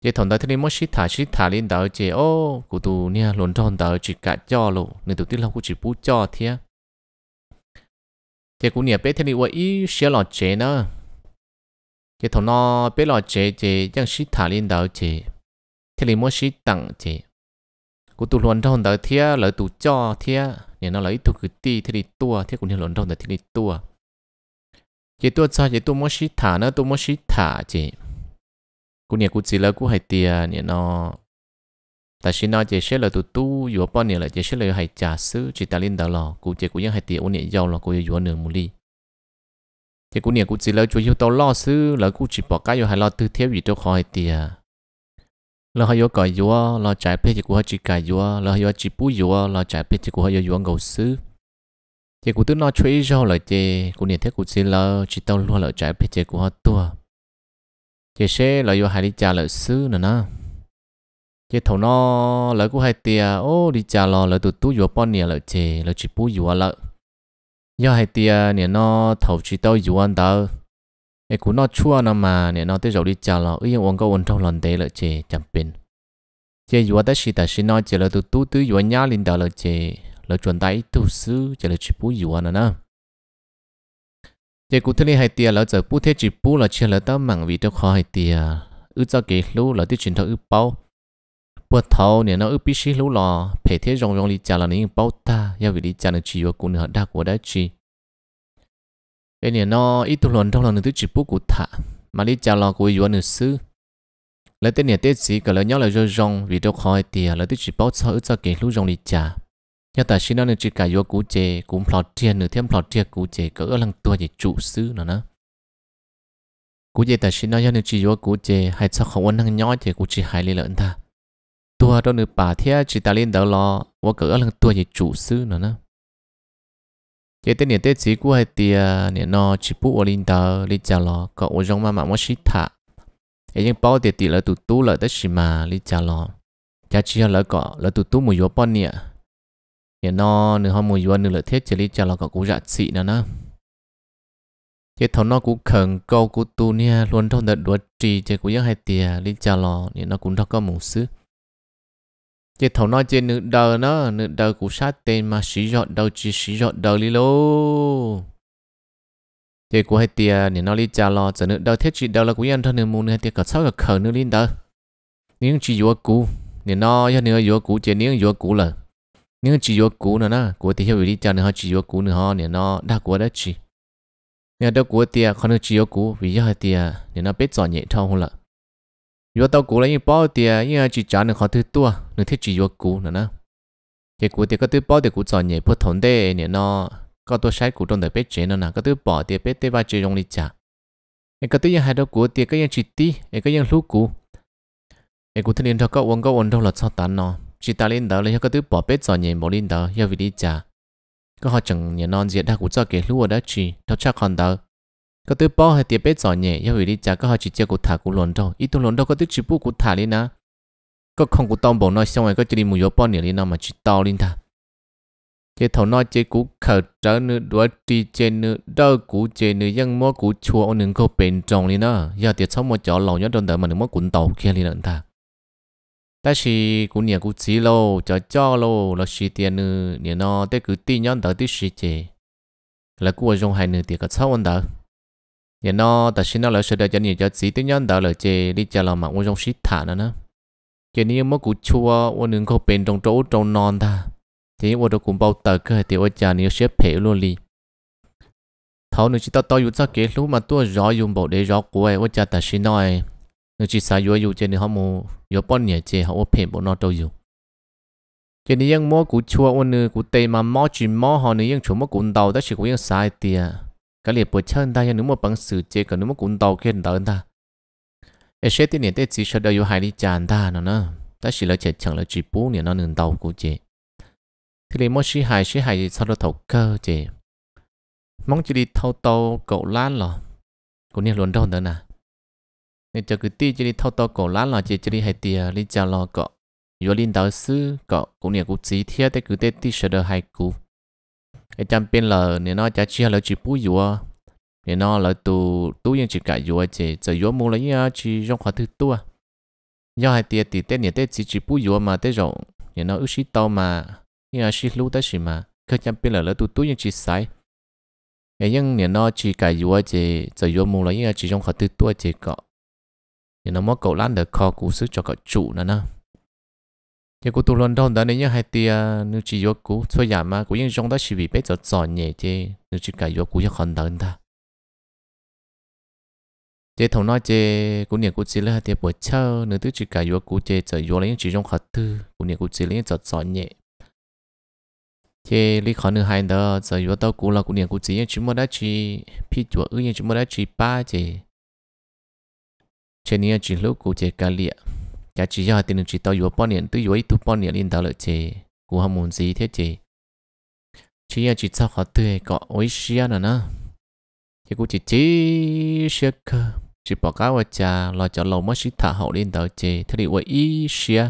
chỉ thằng đó thì mất shit thả shit thả lên đó chỉ ô cụ tù nha lồn tròn đó chỉ cả cho luôn, nên tụi tí lâu cũng chỉ bú cho thế chỉ cũng nhiều bé thế đi vậy xé lọ chế nữa chỉ thằng nó bé lọ chế chỉ chẳng shit thả lên đó chỉ thế đi mất shit tặng chỉ cụ tù lồn tròn đó thế lợi tụ cho thế nên nó lấy tụ cứ ti thế đi tua thế cũng như lồn tròn đó thế đi tua chị tôi cho chị tôi muốn xí thả nữa tôi muốn xí thả chị cú nè cú chỉ là cú hay tiền nè nó ta xin nó chỉ sẽ là tụt tu vừa bao nè là chỉ sẽ là hay trả sứ chỉ ta linh đó lò cú chỉ cú vẫn hay tiền ôn nè giàu lò cú vừa nửa mù li chỉ cú nè cú chỉ là chủ yếu tao lo sứ là cú chỉ bỏ cái vừa hay lo tư thế gì đâu khỏi hay tiền lo hay vừa cài vừa lo trái phép chỉ cú hay chỉ cài vừa lo hay vừa chỉ bu vừa lo trái phép chỉ cú hay vừa vừa ngầu sứ chị cũng tưởng nó chơi cho lời chị cũng nhìn thấy cũng chỉ là chỉ tao luôn là trái phía chị của họ tua chị sẽ là do hai đi trả lợi sư nữa nè chị thầu nó lợi của hai tia ô đi trả lò lợi tụt tú vừa bao nhiêu lợi chị lợi chỉ bú vừa lợi do hai tia nè nó thầu chỉ tao vừa ăn tao cái cũng nó chua nó mà nè nó tới rồi đi trả lò ấy ông có ông trong lần đấy lợi chị chẳng bên chị vừa tới xí ta xí nói chị lợi tụt tú tú vừa nhá linh tao lợi chị là chuẩn tay tu sư cho là chỉ bút dù anh nè chỉ cụ thể hay tiệt là giờ bù thế chỉ bút là chỉ là tao mảng vì tao khó hay tiệt ư cho cái lú là tiết chuyển thọ ư bao bữa thâu nè nó ư bí xí lú lò phải thế rong rong đi trả là những bao ta ya vì đi trả là chỉ vô cũng nửa đa của đã chỉ cái nè nó ít tu lần trong lòng tiết chỉ bút cụ thả mà đi trả là của vô nửa sư lấy tên nè tết gì cả là nhau là rong rong vì tao khó hay tiệt là tiết chỉ bao sao ư cho cái lú rong đi trả nhà ta xin nói chỉ cả vô cú chế cũng plot tiền nữa thêm plot tiền cú chế cỡ lăng tua gì trụ sư nữa nữa cú chế ta xin nói cho nên chỉ vô cú chế hay cho không ăn hàng nhỏ thì cú chỉ hay lên lợn ta tua đó nửa bà thế chỉ ta lên đầu lo vô cỡ lăng tua gì trụ sư nữa nữa chế tên nè tết chỉ cú hay tia nè nó chỉ phụ ở lên đầu lên chào lo có ô giống mà mà mất xít thả ấy nhưng bao tiền tỷ là tụt tu là tất xí mà lên chào lo cha chỉ là có là tụt tu một vô bao nhiêu nhà nó nửa hôm mùa yuan nửa lợi thiết chỉ lý cho là có cú dạ xị nữa nè chế thầu nó cũng khẩn câu của tu nha luôn trong đợt đuổi trì chế cũng rất hai tìa lý cho lò nhà nó cũng rất có mù sứ chế thầu nó chế nửa đời nó nửa đời cũng sát tên mà sĩ dọn đầu chỉ sĩ dọn đâu lý lô chế cũng hai tìa nhà nó lý cho lò chỉ nửa đời thiết chỉ đâu là cũng yên thân nửa mù nửa tìa cả sáu cả khẩn nửa lý đời nếu chỉ vừa cũ nhà nó nhà nửa vừa cũ chế nếu vừa cũ là nhưng chỉ vô cũ nữa nè của thì hiểu đi cho nữa họ chỉ vô cũ nữa họ nè nó đã của đó chỉ nè đâu của thì họ nó chỉ vô cũ vì giờ thì nè nó biết rõ nhẹ thôi hơn là vô tàu cũ là như bao thì như chỉ trả nữa họ thứ tua nữa thiết chỉ vô cũ nữa nè cái của thì có thứ bao thì của rõ nhẹ bất thốn đấy nè nó có tôi sai của trong đời biết chế nó na, có thứ bỏ thì biết tế ba chế trong đi trả cái có thứ như hai đó của thì cái như chỉ tí cái như lúc cũ cái của thanh niên cho các uống các uống đâu là sao tán nó chỉ ta lên đó là cái thứ bỏ bếp giỏi nhẹ một lên đó yêu vì đi trả có họ chẳng nhà non diện đã cũng cho kể lúa đã chi, thao chắc còn đó có thứ bỏ hay tiệp bếp giỏi nhẹ yêu vì đi trả có họ chỉ chơi cụ thả cụ lồn đâu ít tu lồn đâu có thứ chỉ bu cụ thả lên á có không cụ tông bổ nói xong rồi có chỉ đi mua gió bỏ nhẹ lên nào mà chỉ to lên ta chế thầu nói chế cú khờ trở nữ đuổi đi chế nữ đỡ cú chế nữ dân mua cú chua ông đừng có bền trồng lên đó giờ tiệt sống một chỗ lầu nhớ đơn đợi mà đừng mất cuốn tàu kia lên ta là chỉ cũng nhiều cũng chỉ lô cho cho là chỉ tiền nữa nhiều nó tới cứ tin nhân tới tới chỉ là cũng dùng hai nữa tiền cả sáu anh đó nhiều nó tại xin nó là sẽ để cho nhiều cho chỉ tin nhân đó là chế đi cho làm mà cũng dùng xịt thả nữa nữa chế nếu mà cũng chua ôn đừng có bên trong chỗ trong non ta thì ôn đó bao tờ cơ thì ôn chả nhiều xếp phê luôn đi thảo nữa chỉ tao tao dùng cho kế mà tôi rõ dùng bộ để rõ của ôn chả tại xin nói nó chỉ sai yếu yếu trên họ mù yếu bọn nhẹ chế họ ốp phèn bọn nó đâu yếu trên này những mò cú chua ôn nữa cú tây mà mò chỉ mò họ nữa những chỗ mò cún đầu đó chỉ có những sai tiệt cái liệt bột chân ta những mà bằng sự chế cả những mà cún đầu kia đầu ta ai sẽ tiền để chỉ sợ đâu yêu hại đi chán ta nó nữa ta chỉ là chạy chẳng là chỉ bú nè nó nương đầu cú chế thì lấy mò sĩ hại sĩ hại sao đó thấu cơ chế mong chỉ đi thâu tàu cậu lan lò cú này luôn đâu nữa nè nên cho cứ ti chỉ đi thâu to cổ lá là chỉ chỉ đi hay tiề đi chào lo cọ vừa linh đạo sư cọ cũng nhiều cũng chỉ thiết để cứ tết ti sợ được hay cú cái chăm bên là nên nó chả chia là chỉ bú vừa nên nó là tu tu nhưng chỉ cả vừa chỉ giờ vừa mua lấy à, chỉ trong khóa thứ tu à do hai tiề thì tết nhiều tết chỉ chỉ bú vừa mà tết rộng nên nó ước sĩ to mà nhưng sĩ à, lú tết gì mà cái chăm bên là là tu tu nhưng chỉ sai cái nhưng nên nó chỉ cả vừa chỉ giờ vừa mua lấy à, chỉ trong khóa thứ tu chỉ cọ nhưng nó mất cậu lát được kho cú sức cho cậu chủ nữa nè nhưng cô tu luôn đầu đã nên nhớ hai tia nếu chỉ yếu cú thôi giả mà cũng những trong đó chỉ vì bé giọt giọt nhẹ chứ nếu chỉ cả yếu cú cho còn đỡ ta chế thầu nói chế cũng niệm cũng chỉ là hai tia buổi trưa nếu tức chỉ cả yếu cú chế trở yếu lấy chỉ trong khát tư cũng niệm cũng chỉ lấy giọt giọt nhẹ chế lý khó nửa hai đó giờ yếu đâu cú là cũng niệm cũng chỉ những chỉ mới đã chỉ phi chùa ư những chỉ mới đã chỉ ba chế chế nia chỉ lúc cụ chế cá lịa cá chỉ do tiền chỉ tao vừa bao nhiêu tự vừa tu bao nhiêu lên đào lợi chế cụ ham muốn gì thế chế chỉ là chỉ sao họ tươi có ối xia nữa nè thì cụ chỉ chỉ xia cơ chỉ bỏ cá vào cha lo cho lâu mới xí thả hậu lên đào chế thế đi ối ý xia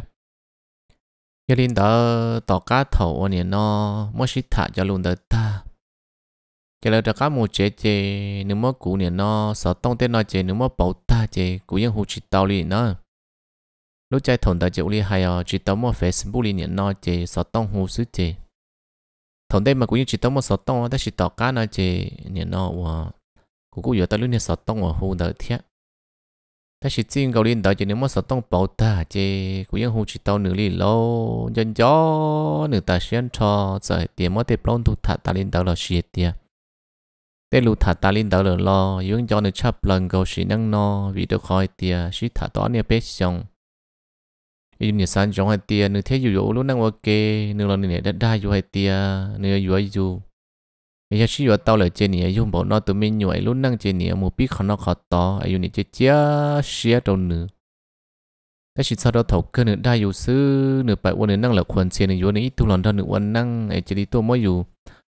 cái lên tao tỏ cá thầu ở nè nó mới xí thả cho luôn đào ta cái là các mù chế chế nếu mà cũ nè nó sợ tông tên nó chế nếu mà bảo ta chế cũ yên hù chỉ tao li nó lúc chạy thằng ta chế uli hay à ờ, chỉ tao mà facebook li nè nó chế sợ tông hù sứ chế thằng đây mà cũ yên chỉ tao mà sợ tông ờ, ta chỉ tao cá nó chế nè nó và cũ cũ giờ ta lúc nè sợ tông và ờ, hù đỡ thiệt ta chỉ xin cầu liên đợi chế nếu mà sợ tông bảo ta chế cũ yên hù chỉ tao nửa li lâu nhân gió nửa ta xuyên cho rồi tiền mà tiền plon thu thả ta liên đợi là xuyên tiền tế lù thả ta linh đạo lửa lo yung cho nó chấp lần cầu sĩ năng no vì được khỏi tia sĩ thả tỏ nè bế xong im nhớ san trong hai tia nữ thế dù dù lúc năng ok nữ lo nè đất đai dù hai tia nữ dù ai dù bây giờ tao lời trên nè dùng bảo nó tụi mình nhồi lúc năng trên nè một biết khó nó khó to ai dù nè chia xia đâu nữa ta chỉ sau đó thầu cơ nữ đai dù sư nữ phải uốn năng là quần trên nữ dù nữ ít tu lần đó nữ uốn năng ai chơi đi tu mỗi dù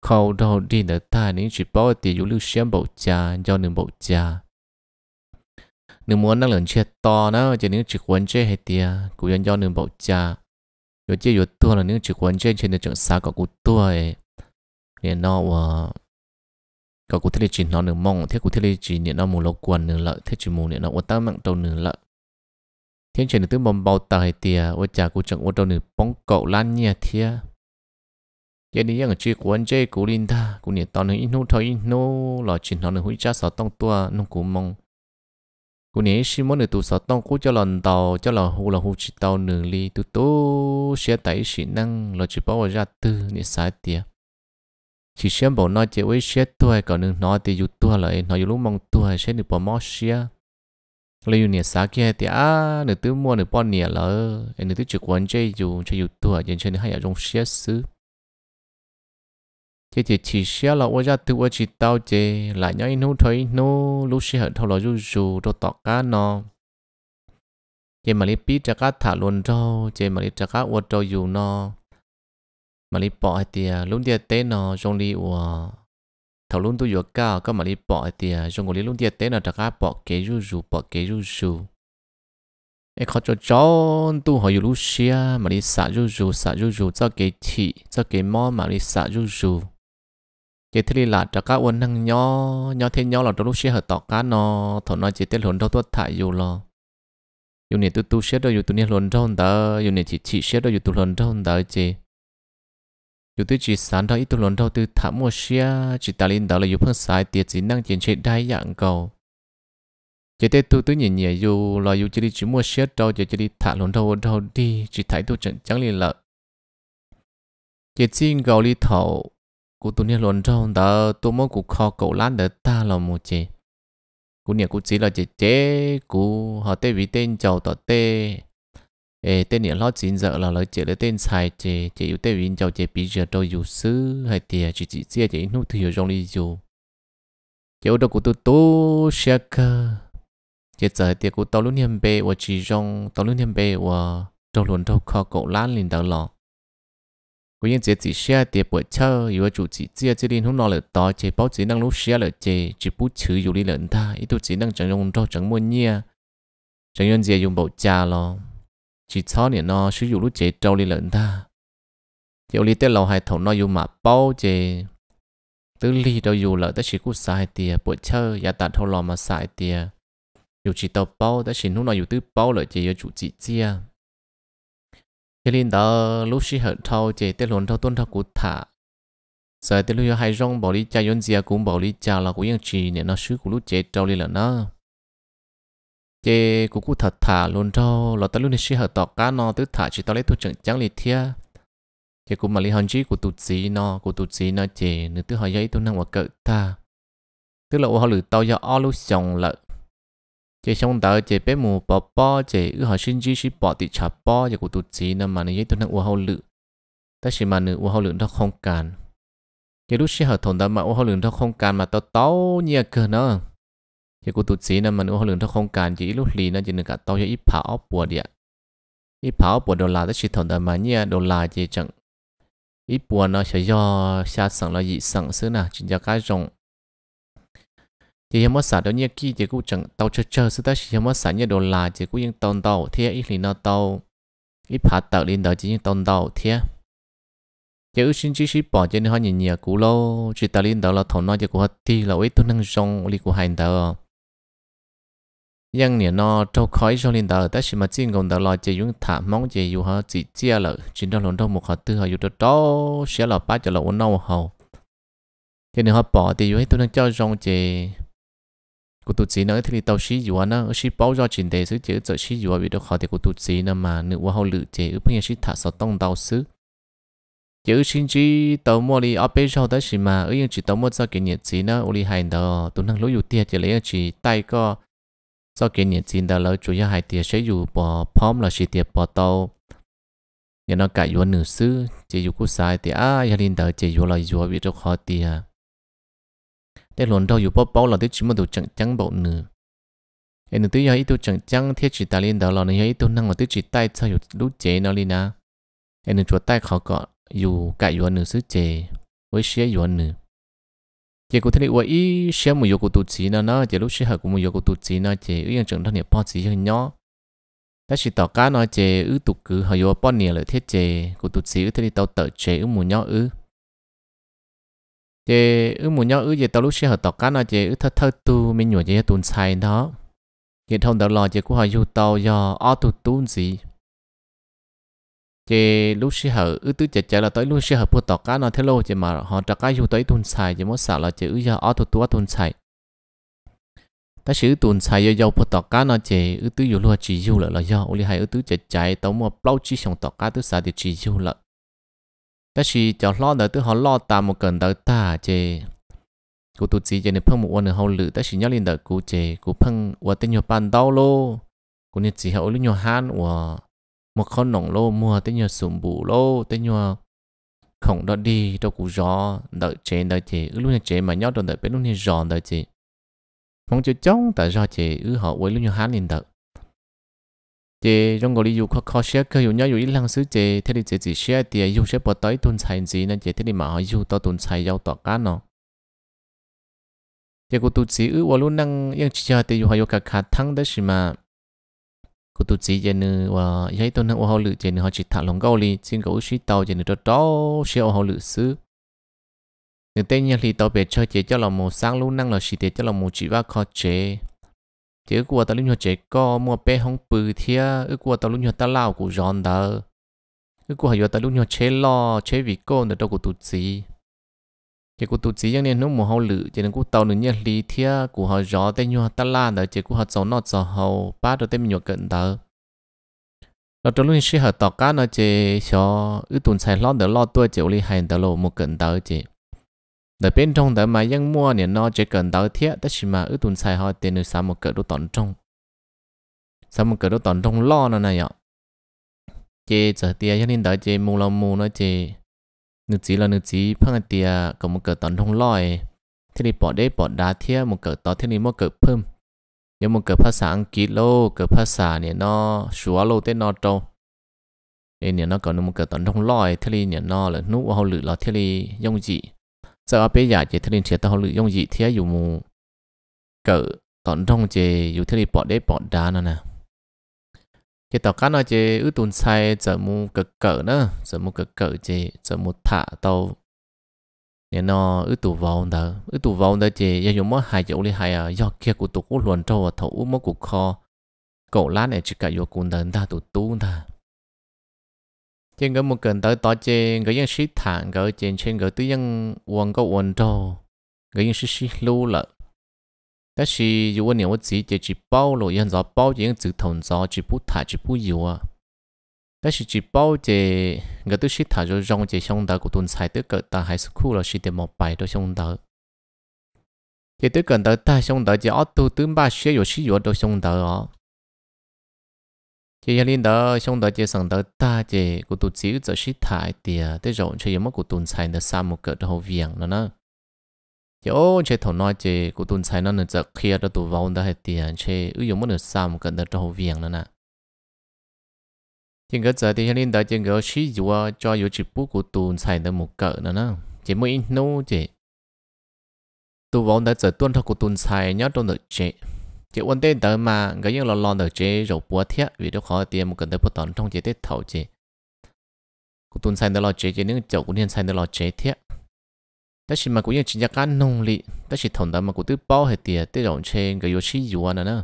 khâu đầu đi nở ta nên chỉ bảo tiền dụ lưu xem bộ cha cho nên bộ cha nếu muốn năng lượng chia to đó chỉ nên chỉ quấn chơi hay tiền cũng dân cho nên bộ cha rồi chơi rồi tua là nên chỉ quấn chơi trên đường trường xa có cụ tua nên nó và ờ, có cụ thể chỉ nó nương mong thiết cụ thể chỉ nên nó mù lâu quần nửa lợi thiết chỉ mù nên nó ủa ta mạng đầu nửa lợi thiên chỉ nương tư mầm bao tài hay tiền ủa cha cụ chẳng ủa đầu nửa bóng cậu lan nhia thiệt giờ đi yang chơi của anh chơi của linh ta của nhà tao nữa ít nô thôi ít là chuyện nó nữa hủy cha sợ tông tua nó cũng mong cũng nhà xí muốn được tụ sợ tông của cho lần tàu cho là hồ là hồ chỉ tàu nửa ly tụ tu sẽ tẩy sĩ năng là chỉ bảo ra tư nhà sai tiệt chỉ xem bảo nói chơi với xe tuổi còn nửa nói thì dùng tua lại nói dùng lúc mong tuổi sẽ được bỏ mót xia lấy dùng nhà sai kia thì à nửa tứ mua nửa bao nhà lỡ nửa tứ chỉ quán chơi dù chơi dùng tua trên trên hai nhà trong xe xứ chỉ chỉ chỉ xia là ôi ra từ ôi chỉ tao chê là nhá in hú thấy nô lúc xe hận thâu là rú rú đồ tọt cá nó chỉ mà lý bí trả cá thả luôn đâu chỉ mà lý trả cá ôi trâu dù nó mà lý bỏ thì luôn địa tế nó trong đi ủa thầu luôn tôi vừa cao có mà lý bỏ thì trong người lý luôn địa tế nó trả cá bỏ kế rú rú bỏ kế rú rú ai khó cho chọn tu hỏi lúc xia mà đi xả rú rú xả cho cái chị cho cái mò mà đi xả rú chỉ thấy là cho các quân năng nhỏ nhỏ thế nhỏ là trong lúc xe hợp tỏ cá nó thọ nó chỉ tiết hồn đâu tuất thải dù lo dù này tu tu xe đâu dù tôi này hồn đâu đó dù này chỉ chỉ xe đâu dù tu hồn đâu đó chứ dù tôi chỉ sáng đó ít tu hồn đâu tôi thảm mua xe chỉ ta lên đó là dù phân sai tiệt chỉ năng chiến chế đại dạng cầu chỉ thế tu tôi nhìn nhẹ dù là dù chỉ đi chỉ mua xe đâu chỉ đi thả hồn đâu đâu đi chỉ thấy tu chẳng chẳng liền lợi chỉ xin cầu đi thầu cô tu niên luận trong đó tôi muốn cụ kho cậu lán để ta là một chế cụ niệm cụ chỉ là chế chế cụ họ tên vì tên chầu tỏ tê ê tên niệm lót chín giờ là lời chế lấy tên xài chế chế yêu tên vì chầu chế bị giờ trâu dù sứ hay tiền chỉ chỉ chia chế nút thì hiểu trong đi dù chị đâu cụ tu tu xe cơ chị giờ thì cụ tao luôn niệm bê và chỉ trong tao luôn niệm bê và trong luận trong kho cậu lán liền đỡ lọ กูยังเจียจีเชียเตียปวดเชออยู่ว่าจูจีเจียจีลินหุ่นนอเลยต่อเจเป้าจีนั่งรู้เชียเลยเจจีปูชื่ออยู่ลิเหลินท่าอีตัวจีนั่งจังยงโตจังมวนเนียจังยนเจียยงเบาจาลอจีช้อเนี่ยนอชื่ออยู่รู้เจเจ้าลิเหลินท่าเจ้าลิเต้เราให้ถงนออยู่หมาเป้าเจตื้อลีเราอยู่เลยแต่ชีกูสายเตียปวดเชอย่าตัดทอลอมาสายเตียอยู่จีเตาเป้าแต่ชีนุ่นนออยู่ตื้อเป้าเลยเจอยู่จูจีเจีย thế linh đó lúc xí hợp thâu chế tết luôn thâu tuân thâu cụ thả sợ tết lúc hai rong bảo lý cha yến zia cũng bảo lý cha là cũng yên trì nên nó sứ của lúc chế trâu đi là nó chế cũng cụ thật thả luôn thâu là tết luôn này xí hợp tọt cá nó tứ thả chỉ tao lấy thu trận trắng lì thia chế cũng mà lý hòn chí của tụt xí nó của tụt xí nó chế nữa tứ hỏi giấy tôi năng mà cỡ ta tức là họ lử tao do o lúc chồng lợn chị xong tớ chị bé mù bỏ bỏ chỉ ư họ sinh chi chỉ bỏ thì chả bỏ giờ cũng tụt gì nằm mà này tôi năng uống hậu lự ta chỉ mà nữ uống hậu lự nó không cản chị lúc xí họ thôn ta mà uống hậu lự nó không cản mà tao tao nhia cơ nó giờ cũng tụt gì nằm mà nữ uống hậu lự nó không cản chỉ lúc lì nó chỉ được cả tao giờ ít pháo bùa địa ít pháo bùa đô là ta chỉ thôn ta mà nhia đô là chị chẳng ít bùa nó sẽ do xa sẵn là gì sẵn xứ nào chính cho cái rộng chỉ hiếm mất sản đó như kia chỉ cũng chẳng tàu chờ chờ sự ta chỉ hiếm mất sản như đồ là chỉ cũng những tàu tàu thế ít lì nó tàu ít phá tàu lên đó chỉ những tàu tàu thế chỉ ước xin chỉ chỉ bỏ cho nên họ nhìn nhiều cũ lâu chỉ tàu lên đó là thầu nó chỉ của hết thì là ít tôi năng rong lì của hành đó nhưng nếu nó trâu khói cho lên đó ta chỉ mà chỉ còn đó là chỉ dùng thả mong chỉ dùng họ chỉ chia là chỉ đó lần đầu một họ tư họ dùng đó đó sẽ là ba cho là uống nâu hầu cho nên họ bỏ thì dùng hết tôi năng cho rong chỉ cụ tụt xí nữa thì tàu xí dùa nó xí bao giờ chuyển để xứ chứ chợ xí dùa bị đâu khó thì cụ tụt xí nữa mà nửa hoa hậu lự chế ướp hiện xí thả sáu tông tàu xứ chữ xin chỉ tàu mua đi ở bên sau đó xí mà ở những chỉ tàu mua cho cái nhiệt xí nó uli hai đó tụi năng lối dụ tiệt chỉ lấy chỉ tay co cho cái nhiệt gì đó lấy chủ yếu hai tiệt sẽ dụ bỏ phom là xí tiệt bỏ tàu nhà nó cả dùa nửa xứ chỉ dụ cụ sai thì à gia đình đó chỉ dụ là dùa bị đâu khó tiệt để luôn đâu dù bao bao là tới chỉ một đồ chẳng chẳng bộ nữa em đừng tới giờ ít đồ chẳng chẳng thiết chỉ ta liên đó là nên giờ ít năng là tới chỉ tay sao dù lúc chế nó lên na em đừng chuột tay khó cọ dù cả dù nữa xứ chế với xe dù nữa chỉ có thể là ý xe một dù của tụt chỉ nó nó chỉ lúc xe hợp của một dù của tụt chỉ nó chỉ ý anh chẳng thân hiệp bao chỉ hơi nhỏ ta chỉ tỏ cá nó chế ứ tụ cứ họ vô bao thiết chế của tụt xíu thế thì tao tở chế ứ mù nhau ứ chế ư mù nhau ư chế tao lúc xưa hợp tọt cá nó chế ư thật thật tu mình nhổ chế tuần sai đó chế thông đạo lo chế của họ du tàu do o tu tuôn gì chế lúc xưa hợp ư tứ chế chế là tới lúc xưa hợp của tọt cá nó thế lô chế mà họ trả cái du tới tuần sai chế muốn xả là chế ư do o tu tu tuần sai ta sử tuần sai do dâu tọt cá nó chế ư tứ du lúa chỉ du là là do uli hay ư tứ chế chạy tao mua plau chỉ xong tọt cá tứ sao thì chỉ du là cái gì cho lo đỡ tôi họ lo ta một cần đỡ ta chê cô tụt gì cho nên phong một nữa hậu lự ta chỉ nhớ lên đỡ cô chê cô phong và tên nhiều bàn đau lô cô nên chỉ hậu lúc nhiều han và một con nòng lô mua tên nhiều sủng bù lô tên nhiều không đó đi đâu cũng rõ đỡ chế đỡ chế ư lúc này chế mà nhớ đợi đỡ bên lúc này rõ đỡ chế Phong chờ chống tại do chế ư họ quấy lúc như han lên đỡ chế trong gọi là dù khó khó xé cơ dù nhớ dù ít lần xứ chế thế thì chế chỉ xé thì dù xé bỏ tới tuần xài gì nên chế thế thì mà họ dù tới tuần xài giàu tọa cá nó chế cô tu chỉ ư luôn năng yên chỉ cho thì dù họ yêu cả khả thăng đấy xí mà cô tu chỉ chế nữ và giấy tôi năng ô họ lự chế nữ họ chỉ thả lòng gấu li xin gấu xí tàu chế nữa đó đó xé ô họ lự xứ nếu tên nhà thì tàu bể chơi chế cho là một sáng luôn năng là xí thế cho là một chỉ ba khó chế thì của tao lúc nhỏ trẻ co mua bé hông bự thì à, ước của tao lúc nhỏ ta lao của giòn đó ước của hồi tao lúc nhỏ chế lo chế vị cô nữa đâu của tụt gì chỉ của tụt gì chẳng nên nó mua hậu lự chỉ nên của tao nữa nhớ lý thì à, của họ gió tay nhỏ ta la đó chỉ của họ gió nọ gió hậu ba đôi tay mình nhỏ cận đó là trong lúc sẽ hợp tỏ cá nó chỉ cho ước tuần sai lo đỡ lo tôi chỉ lấy hành đỡ lộ một cận đó chỉ Tại bên trong đó mà dân mua nè nó chỉ cần đào thiết tất chỉ mà ước tuần xài họ tiền được sao một cỡ đồ tòn trong sao một cỡ đồ tòn trong lo nó này ạ chị giờ tiền cho nên đó chị mua lòng mua nó chị nữ chỉ là nữ chỉ phăng tiền có một cỡ tòn trong lo ấy thế thì bỏ đấy bỏ đá thiết một cỡ to thế thì một cỡ phơm nhưng một nó nó nó nó tới trâu, một là cỡ ภาษาอังกฤษโลเกิดภาษาเนี่ยนอชัวโลเต้นอโตเนี่ยนอก่อนมันเกิดตอนทงลอยเทลีเนี่ยนอหรือนุเอาหรือเราเทลียงจี giờ bây giờ chỉ thấy thiệt tao lựa dụng gì thế dùng mù cỡ tận trong chỉ dùng thấy bỏ để bỏ đá nữa nè chế tao cá nó chế ước tuần sai giờ mù cỡ cỡ nữa giờ mù cỡ cỡ chế giờ mù thả tao nên nó ước tụ vào đó ước tụ vào đó chế giờ dùng mất hai chỗ đi hai à do kia của tụ cũng luồn trâu và thấu mất cục kho cậu lá này chỉ cả vô cùng đơn ta tụ tu ta trên cái một cần tới tỏ trên cái dân sĩ thản cái trên trên cái tư dân quần có quần đồ cái dân sĩ sĩ lưu lợ đó là dù anh nhiều chỉ chỉ chỉ bao lộ yên gió bao chỉ những chữ thòng gió chỉ bút thả chỉ bút yếu à đó là chỉ bao chỉ người tôi sĩ thả rồi rong chỉ xong đó của tuần sai tới cỡ ta hay school là sĩ tiền một bài đó xong đó chỉ à. tới cần tới ta xong đó chỉ ở tu tướng ba sĩ rồi sĩ rồi đó xong đó chỉ là linh đó xong đó chỉ sang đó ta chỉ của tụt xíu giờ sĩ thải tiề tới rồi chỉ có một của tụt xài nó xăm một cái đầu viền nó nè chỉ ô chỉ thầu nói chỉ của tuân sai nó nó giờ kia đó tụt vào đó hay tiền chỉ ưu dụng một nó xăm một cái đầu viền nó nè chỉ cái giờ thì linh đó chỉ có sĩ dùa cho yếu chỉ bút của tuân sai nó một cỡ nó nè chỉ mới nô chỉ tụt vào đó giờ tuân theo của tuân sai nhớ trong được chỉ chỉ vấn đề tới mà người những lo lo được chế rồi búa thiết vì đó khó tiền một cần tới bút tón trong chế tết thầu chế cũng tuân sai đó lo chế chế những chậu cũng nên sai đó lo chế thiết đó chỉ mà cũng như chính gia cái nông lý đó chỉ thằng đó mà cũng tự bao hết tiền tự rộng trên người yếu chi yếu nữa nữa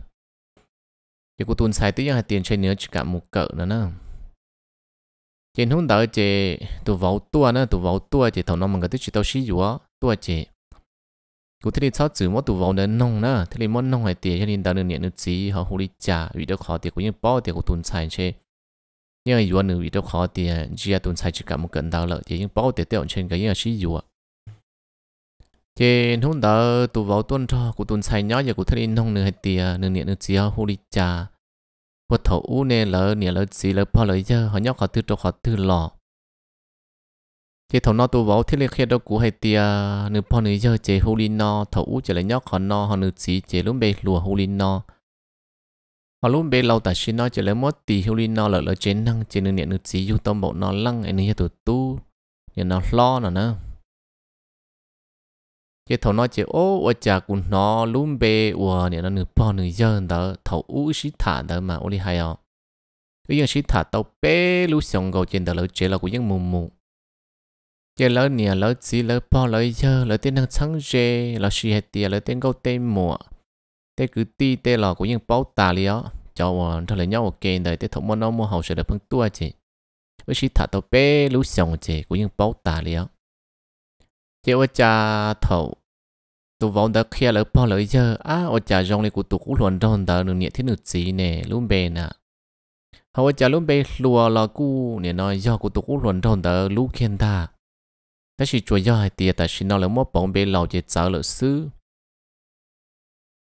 chỉ cũng tuân sai tự nhiên hết tiền trên nữa chỉ cả một cỡ nữa nữa trên hướng đó chế tụ vào tua nữa tụ vào tua chế thằng nó mà cái tự chỉ tao chi yếu tua chế กูที่ชอบจืดมอตัววอลเดินนงนะที่เลยมอนนงไอเตียยันดาวเนี่ยนึกจีเขาหูริจ่าวิดีโอคอเตียกูยังป้อเตียกูตุนใส่เช่ยังอยู่หนึ่งวิดีโอคอเตียจีตุนใส่จิกามันเกินดาวเลยเตียยังป้อเตียเตียเช่นก็ยังชี้อยู่อ่ะเจนหุ่นดาวตัววอลต้นทอกูตุนใส่ย้อยอย่ากูที่เลยนงเนื้อไอเตียหนึ่งเนี่ยนึกจีเขาหูริจ่าพอเถาอู้เนี่ยเลยเนี่ยเลยจีเลยพอเลยเยอะเขาย้อขอตื้อตัวขอตื้อหล่อ thì thầu nó tu vào thiết liên khi đó cũ hay tia nửa po nửa giờ chế hô linh no thầu út trở lại nhóc họ no họ nửa chỉ chế lúc bê lùa hô linh no họ lúc bê lâu ta xin nó trở lại mất tì hô linh no là là chế năng chế nửa niệm nửa chỉ du tông bộ nó lăng anh nửa tụ tu nhà nó lo nó nữa chế thầu nó chế ô ở chả của nó lúc bê ô niệm nó nửa po nửa giờ đó thầu út xí thả đó mà ô đi hay à bây giờ xí thả tàu bé lúc xong gầu trên đó là chế là cũng những mù mù giờ lỡ nè lỡ gì lỡ bỏ lỡ giờ lỡ tên năng sáng rê lỡ suy hết tiền lỡ tên câu tên mua tên cứ ti tên lò cũng những báo tà li cho hoàn thằng lấy nhau ok đời tên thống môn nó mua hậu sẽ được phân tua chứ với sĩ thả tàu bé lú sòng chứ cũng những báo tà li đó ở cha thầu tụ vòng đã kia lỡ bỏ lỡ giờ á ở cha rong này của tụ cũng luồn đòn đỡ được nhẹ thế được gì nè luôn bền nè hậu ở cha luôn bền lùa là cu nè nói do của tụ cũng luồn đòn đỡ lũ khen ta ta chỉ chùa do hai tiệt ta chỉ nói là mua bóng bê lâu chỉ trả lợi sư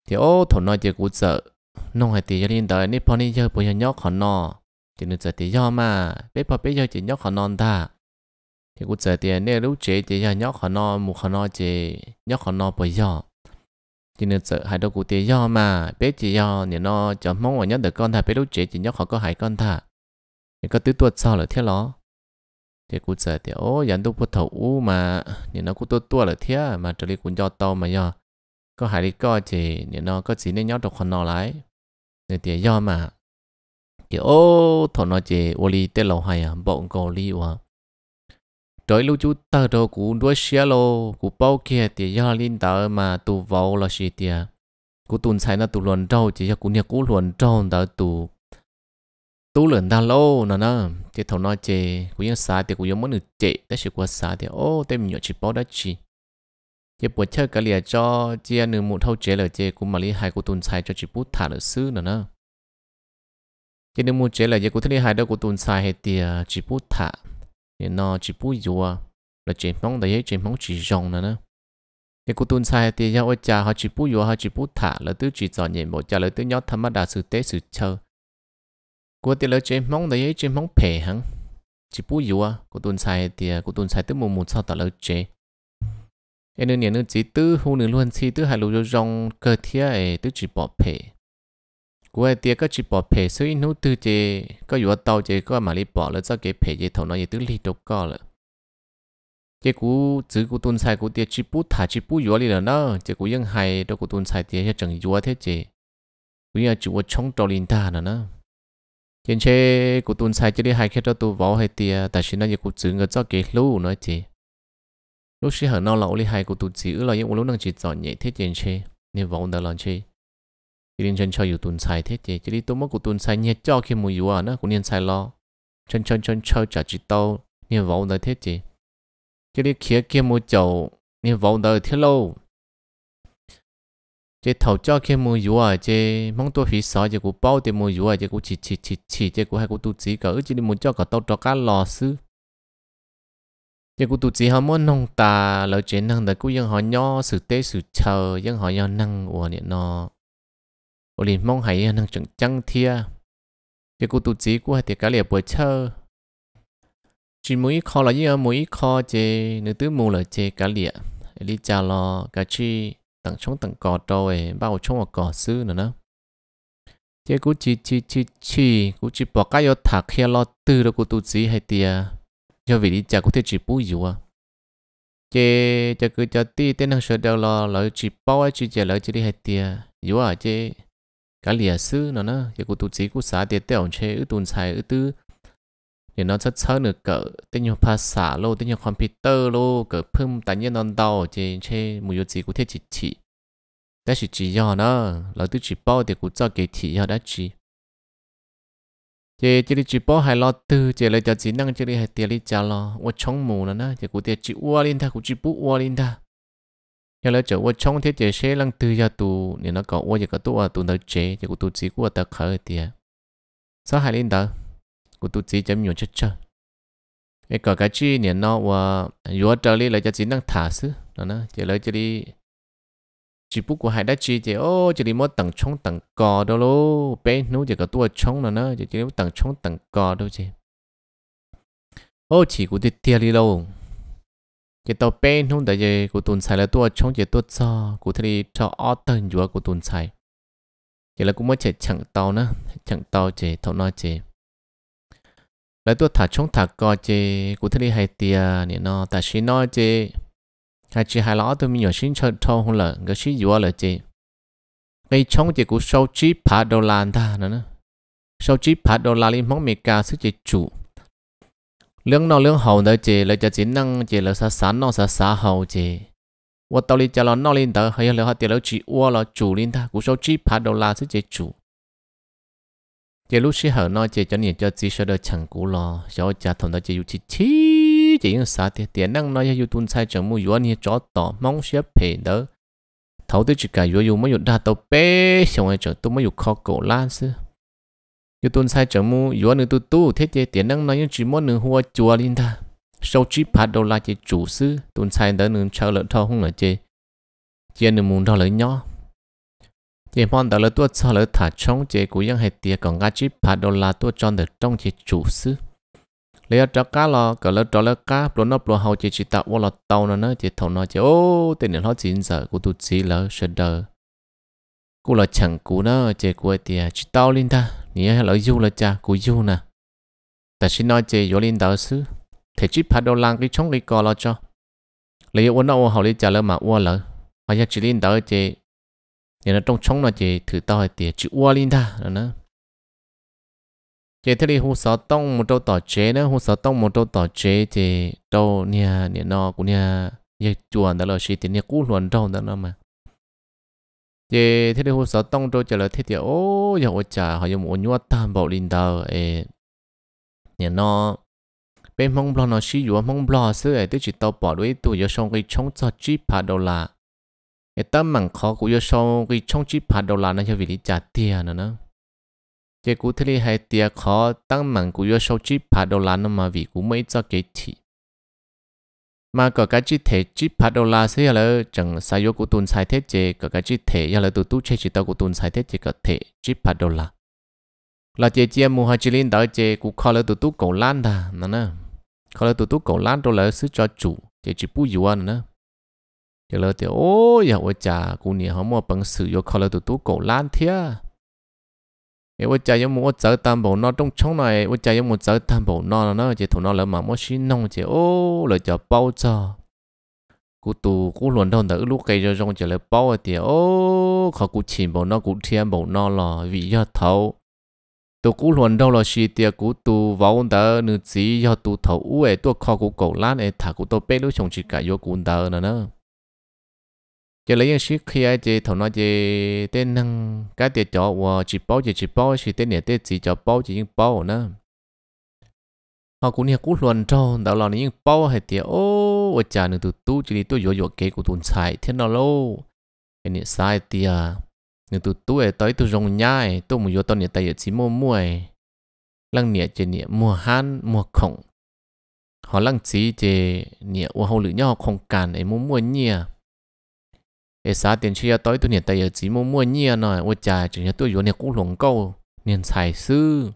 thì ô thổ nói chỉ cú sợ nông hai tiệt liên đời nếp phong đi chơi giờ nhóc họ nò, chỉ nên giờ thì do mà bếp phong bây giờ chỉ nhóc họ non ta thì cú sợ tiệt nè lúc chế chỉ do nhóc họ nọ mù họ nọ chỉ nhóc họ nọ bây giờ chỉ nên giờ hai đứa cú tiệt do mà bếp chỉ do nè nó cho mong ở nhóc được con thà, bếp lúc chế chỉ nhóc họ có hai con thà, thì có tứ tuột sau là thế đó cái cụ sợ thì ô dân đâu phụ thầu u mà nhìn nó cũng tua tua là thế à, mà trở đi cũng do to mà do có hại đi coi chỉ nhìn nó có chỉ nên nhóc được còn nó lại nên thì do mà thì ô thọ nó chỉ ô li tê lâu hay à bọn cô li à trời lúc chú ta đồ cũng đuôi xe lô cũng bao kia thì do linh tờ mà tụ vào là gì thì cũng tuần sai nó tụ luận trâu chỉ cho cũng nhà cũng luận trâu tờ tụ tu lần ta lâu nè nè, thì thầu nói chê cũng như sai thì cũng như muốn được chê đã chỉ qua sai thì ô tên mình nhớ chỉ bỏ đó chỉ chỉ buổi chơi cái lìa cho chia nửa một thâu chế là chê cũng mà lý hai của tuần sai cho chỉ bút thả lợi sư nè nè. chỉ nửa một chế là chê cũng thấy hai đó của tuần sai hay thì chỉ bút thả nên nó chỉ bút dùa dạ, là chỉ mong đấy chỉ mong chỉ rong nè nè. cái cô tuân sai thì nhau ôi cha họ chỉ bút dùa họ chỉ bút thả là tứ chỉ dọn nhẹ một cha là tứ nhót thầm mắt đã sự tế sự chờ cô thì là chuyện mong đấy chơi mong phe hăng chỉ bù yếu à cô tuần sai thì à, cô tuần sai tới mù một sau tao chơi chuyện em nên nhận chỉ tư hôn nữa luôn chỉ tư hai lũ cho rong cơ thia ấy tư chỉ bỏ phe cô ấy thì có chỉ bỏ phe số ít nút tư chơi có yếu à tao chơi có mà đi bỏ lỡ sao cái phe chơi thầu nó gì tư li đâu có rồi chế cú chữ cú tuần sai cú tiệt chỉ bút thả chỉ bút yếu đi rồi nó chế cú vẫn hay đâu cú tuần sai tiệt cho chẳng yếu à thế chế cú nhà có chống trò linh ta nữa nè yên chế cụ tuân sai chỉ đi hai khi đó tu võ hay tiề ta xin nó như cuộc chữ người cho kỹ lưu nói chị lúc xí hở nó lẩu đi hai cụ tu chữ là những lúc năng chỉ chọn nhẹ thế yên chế nên võ đã làm chế chỉ nên chân cho yêu tuân sai thế chị chỉ đi tu mất cụ tuân sai nhẹ cho khi mùa yêu à nó cũng nên sai lo chân chân chân cho trả chỉ tao nên võ đã thế chị chỉ đi khía kia mùa chậu nên võ đã thế lâu chế thầu cho khi mua dũ à chế mong tôi phí sợ chế cũng bao thì mua dũ à chế cũng chỉ chỉ chỉ chỉ chế cũng hay cũng tu chỉ cả chỉ đi muốn cho cả tao cho cá lò sư chế cũng tu chỉ họ muốn nông ta lỡ chế năng đời cũng ยัง họ nho sự tế sự chờ ยัง họ nhau năng của nè nó ở liền mong hãy năng chẳng chăng thia chế cũng tu chỉ cũng hay thì cá liệp bữa chờ chỉ mũi kho là gì mũi kho chế nữ tứ mù là chế cá liệp lý cha lo cá chi tặng chống tặng cò trôi bao chống ở cò sư nữa nè thế cú chỉ chỉ chỉ chỉ cú chỉ bỏ cái yo thạc kia lo tư đó cú tu chỉ hay tia cho vì đi chả cú thế chỉ bù dù à chế chả cứ chả ti tên hàng sợ đâu lo lỡ chỉ bao ấy chỉ chả lỡ chỉ đi hay tia dù à chế cả lìa sư nữa nè chế cú tu chỉ cú xả tiền tiêu chế ư tuần sai ư tư thì nó rất sớm được cỡ tên nhiều ภาษา lô tên nhiều computer lô cỡ phim tại nhiên non đầu trên trên một yếu gì cũng thể chỉ chỉ đó chỉ chỉ do nó là tôi chỉ bao thì cũng cho cái chỉ do đó chỉ chỉ chỉ chỉ bao hai lo tư chỉ lấy cho chỉ năng chỉ lấy hai tiền lấy trả lo 我 chống mù nó nó chỉ cũng thể chỉ uo lên ta cũng chỉ bu uo lên ta giờ lấy chỗ 我 chống thế chỉ sẽ lăng tư cho tu nên nó có uo chỉ có tu à tu nó chế cũng tu chỉ của ta khởi tiền sao hai lên đó của tụi chị chấm nhiều chất chơi cái cả cái chi này nó và vừa trở đi là cho chị đang thả xứ nó nó chị lấy cho đi chỉ bút của hai đã chi chị ô chị đi mất tầng chống tầng cò đó lô bé nú chỉ có tua chống nó nó chị đi mất tầng chống tầng cò đâu chứ, ô chỉ của tiệt tiệt đi lâu chị tàu bé nú đại chị của tuần xài là tua chống chỉ tua cho của thầy cho ó tầng vừa của tuần xài chị là cũng mới chạy chẳng tàu nữa chẳng tàu chị thấu nói chị lấy tôi thả chống thả co chê cũng thấy hay tia nè nó ta xin nói chê hai chị hai ló tôi mình nhỏ xin chơi thâu không lợ cái xin dùa lợ chê cái chống chê cũng sâu chỉ phá đô lan ta nữa sâu chỉ phá đô la liên mong mì ca sức chế chủ lương nó lương hậu đó chê là cho chỉ năng chê là sa sa nó sa sa hậu chê và tao đi cho nó nó lên đó hay là họ tiền nó chỉ uo là chủ lên ta cũng sâu chí phá đô la sức chê chủ giờ lúc xí hở nó chỉ cho nhìn cho chỉ sợ đỡ chẳng cũ lo cho cha thằng đó chỉ yêu chỉ chỉ chỉ những sao thì tiền năng nói yêu tuân sai chẳng mua yêu anh cho tỏ mong sẽ phê đỡ thấu tới chỉ cả yêu yêu mới yêu đa tàu bé xong rồi chẳng tôi mới yêu khó cổ lan xưa yêu tuân sai chẳng mua yêu anh tu tu thế thì tiền năng nói chỉ muốn nửa hoa chùa lên ta sau chỉ phát đầu là chỉ chủ sư tuân sai đỡ nửa chờ lợn thâu không là chơi chỉ nửa muốn đó lấy nhau chỉ mong đó là tua cho lỡ thả trong chế của dân hệ tiệt còn ngã chip phạt đô la tua cho được trong chế chủ sư lấy cho cá lo cỡ lỡ cho lỡ cá pro nó pro hậu chế chỉ tạo vô lọ tàu nó nó chế thầu nó chế ô tên nó chín giờ của tôi chỉ là sờ đờ cú là chẳng cú nó chế của tiệt chỉ tàu linh ta nhớ lỡ du là cha cú du nè ta xin nói chế vô linh đạo sư thế chỉ phạt đô la cái chống cái cò lo cho lấy uốn nó hậu lấy trả lỡ mà uốn lỡ họ chỉ linh đạo chế nên là trong chống nó chỉ thử to thì chữ qua lên ta đó nữa chế thế thì hú sáu tông một trâu tỏ chế nữa hú sáu tông một trâu tỏ chế thì trâu nha nha nó cũng nha như chuồn đó là xí thì nha cú luồn trâu đó nó mà chế thế thì hú sáu tông trâu trả lời thế thì ô giờ ô chả họ dùng ô nhua tam bảo linh đào, ê nha nó bên mong blo nó xí dùa mong blo xưa ấy chỉ tàu bỏ đuôi tụ giờ xong cái chống cho chip phá đô là người ta mảng khó cũng yêu sau cái trong chỉ phạt đầu là nó cho vì đi trả tiền nó chế cú thế này hay tiền khó tăng mảng cũng yêu sau chỉ phạt đầu là nó mà vì cũng mấy cho cái chỉ mà có cái chi thể chi đô la sẽ là chẳng sai yếu của sai thế chế có cái chi thể là từ tu chế chỉ tao của sai thế chế có thể chi phá đô la là chế chia mua hai liên đó chế cũng khó là từ tu cổ lan đà nè nè là từ tu cổ lan đô la sứ cho chủ chế chỉ bu yếu nè giờ lỡ thì ô giờ vợ chà cũng nhiều không mua bằng sử vô khó lỡ tụt tú cổ lan thia giờ à? ôi chà giờ mua giờ tam bảo nó trong trong này ôi chà giờ mua giờ tam bộ nó nó chỉ thủ nó lỡ mà mua xin nông chỉ ô lỡ chờ bao cho. cú tù cú luồn đâu tới lúc cây cho rong chỉ lỡ bao à thì ô khó cú chìm bảo nó cú thiên bảo nó là vì do thấu tôi cú luận đâu là xì tiệt cú tu vào đó nữ chỉ do tu thầu u ấy tôi khó cổ lan thà cú tôi bé lúc chồng chỉ cả vô cú đó nữa nữa giờ lấy những khi ấy thì thằng nó thì tên năng cái tiền chó và chỉ bao chỉ chỉ bao chỉ tên này tên chỉ chó bao chỉ những bao nữa họ cũng như cũng luận cho đào lò này những bao hay tiền ô và trả được từ tu chỉ đi tu dỗ dỗ kế của tuần sai thế nào lâu cái này sai tiền người tu tu ấy tới tu rong nhai tu một dỗ tao này tại chỉ mua mua lăng nhẹ chơi nhẹ mua han mua khổng họ lăng chỉ chơi nhẹ và hậu lự nhau không cần ấy mua mua nhẹ ê xã tiền chia tới tôi nhận tay chỉ mua mua nhia nè ôi chà chỉ nhớ tôi vốn này cũng lồng câu nên xài sư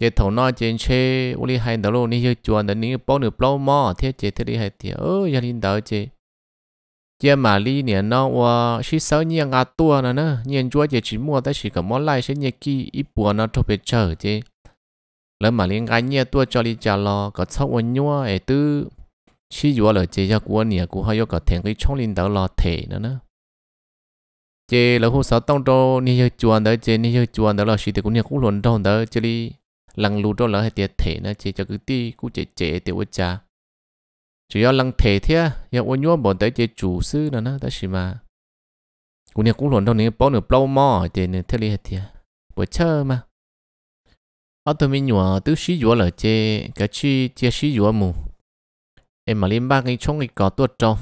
chế thầu nó trên xe ôi hai đó luôn đi chơi chuồn đến ní bao bao mò thế chế thế đi hai ơi gia đình đó chế mà đi nè nó và xí sáu nhiên ngà tua nè nè nhiên chúa chế chỉ mua tới chỉ cả món lại sẽ nhẹ kỹ ít bùa nó thuộc về chờ chế mà liên ngã nhẹ tua cho đi có sáu ôn nhua ấy tư chỉ vừa là chế cho của nhà của họ yêu cả thành cái trong linh đạo là thể nữa nữa chế là hôm sau tông cho nhà yêu chuan đó chế nhà yêu chuan đó là chỉ để của nhà cũng luận trong đó chế đi lăng lù đó là hay tiệt thể nữa chế cho cái ti cũng chế chế tiểu quốc cha chủ yếu lăng thể thế nhà ôn nhuộm bọn tới chế chủ sư nữa nữa đó chỉ mà của nhà cũng luận trong này bao nửa bao mò chế nửa thế này tiệt buổi chơi mà ở tôi mình nhỏ tứ sĩ vừa là chế cái chi chế sĩ vừa mù em mà liên bang cái chống cái cỏ tuột trâu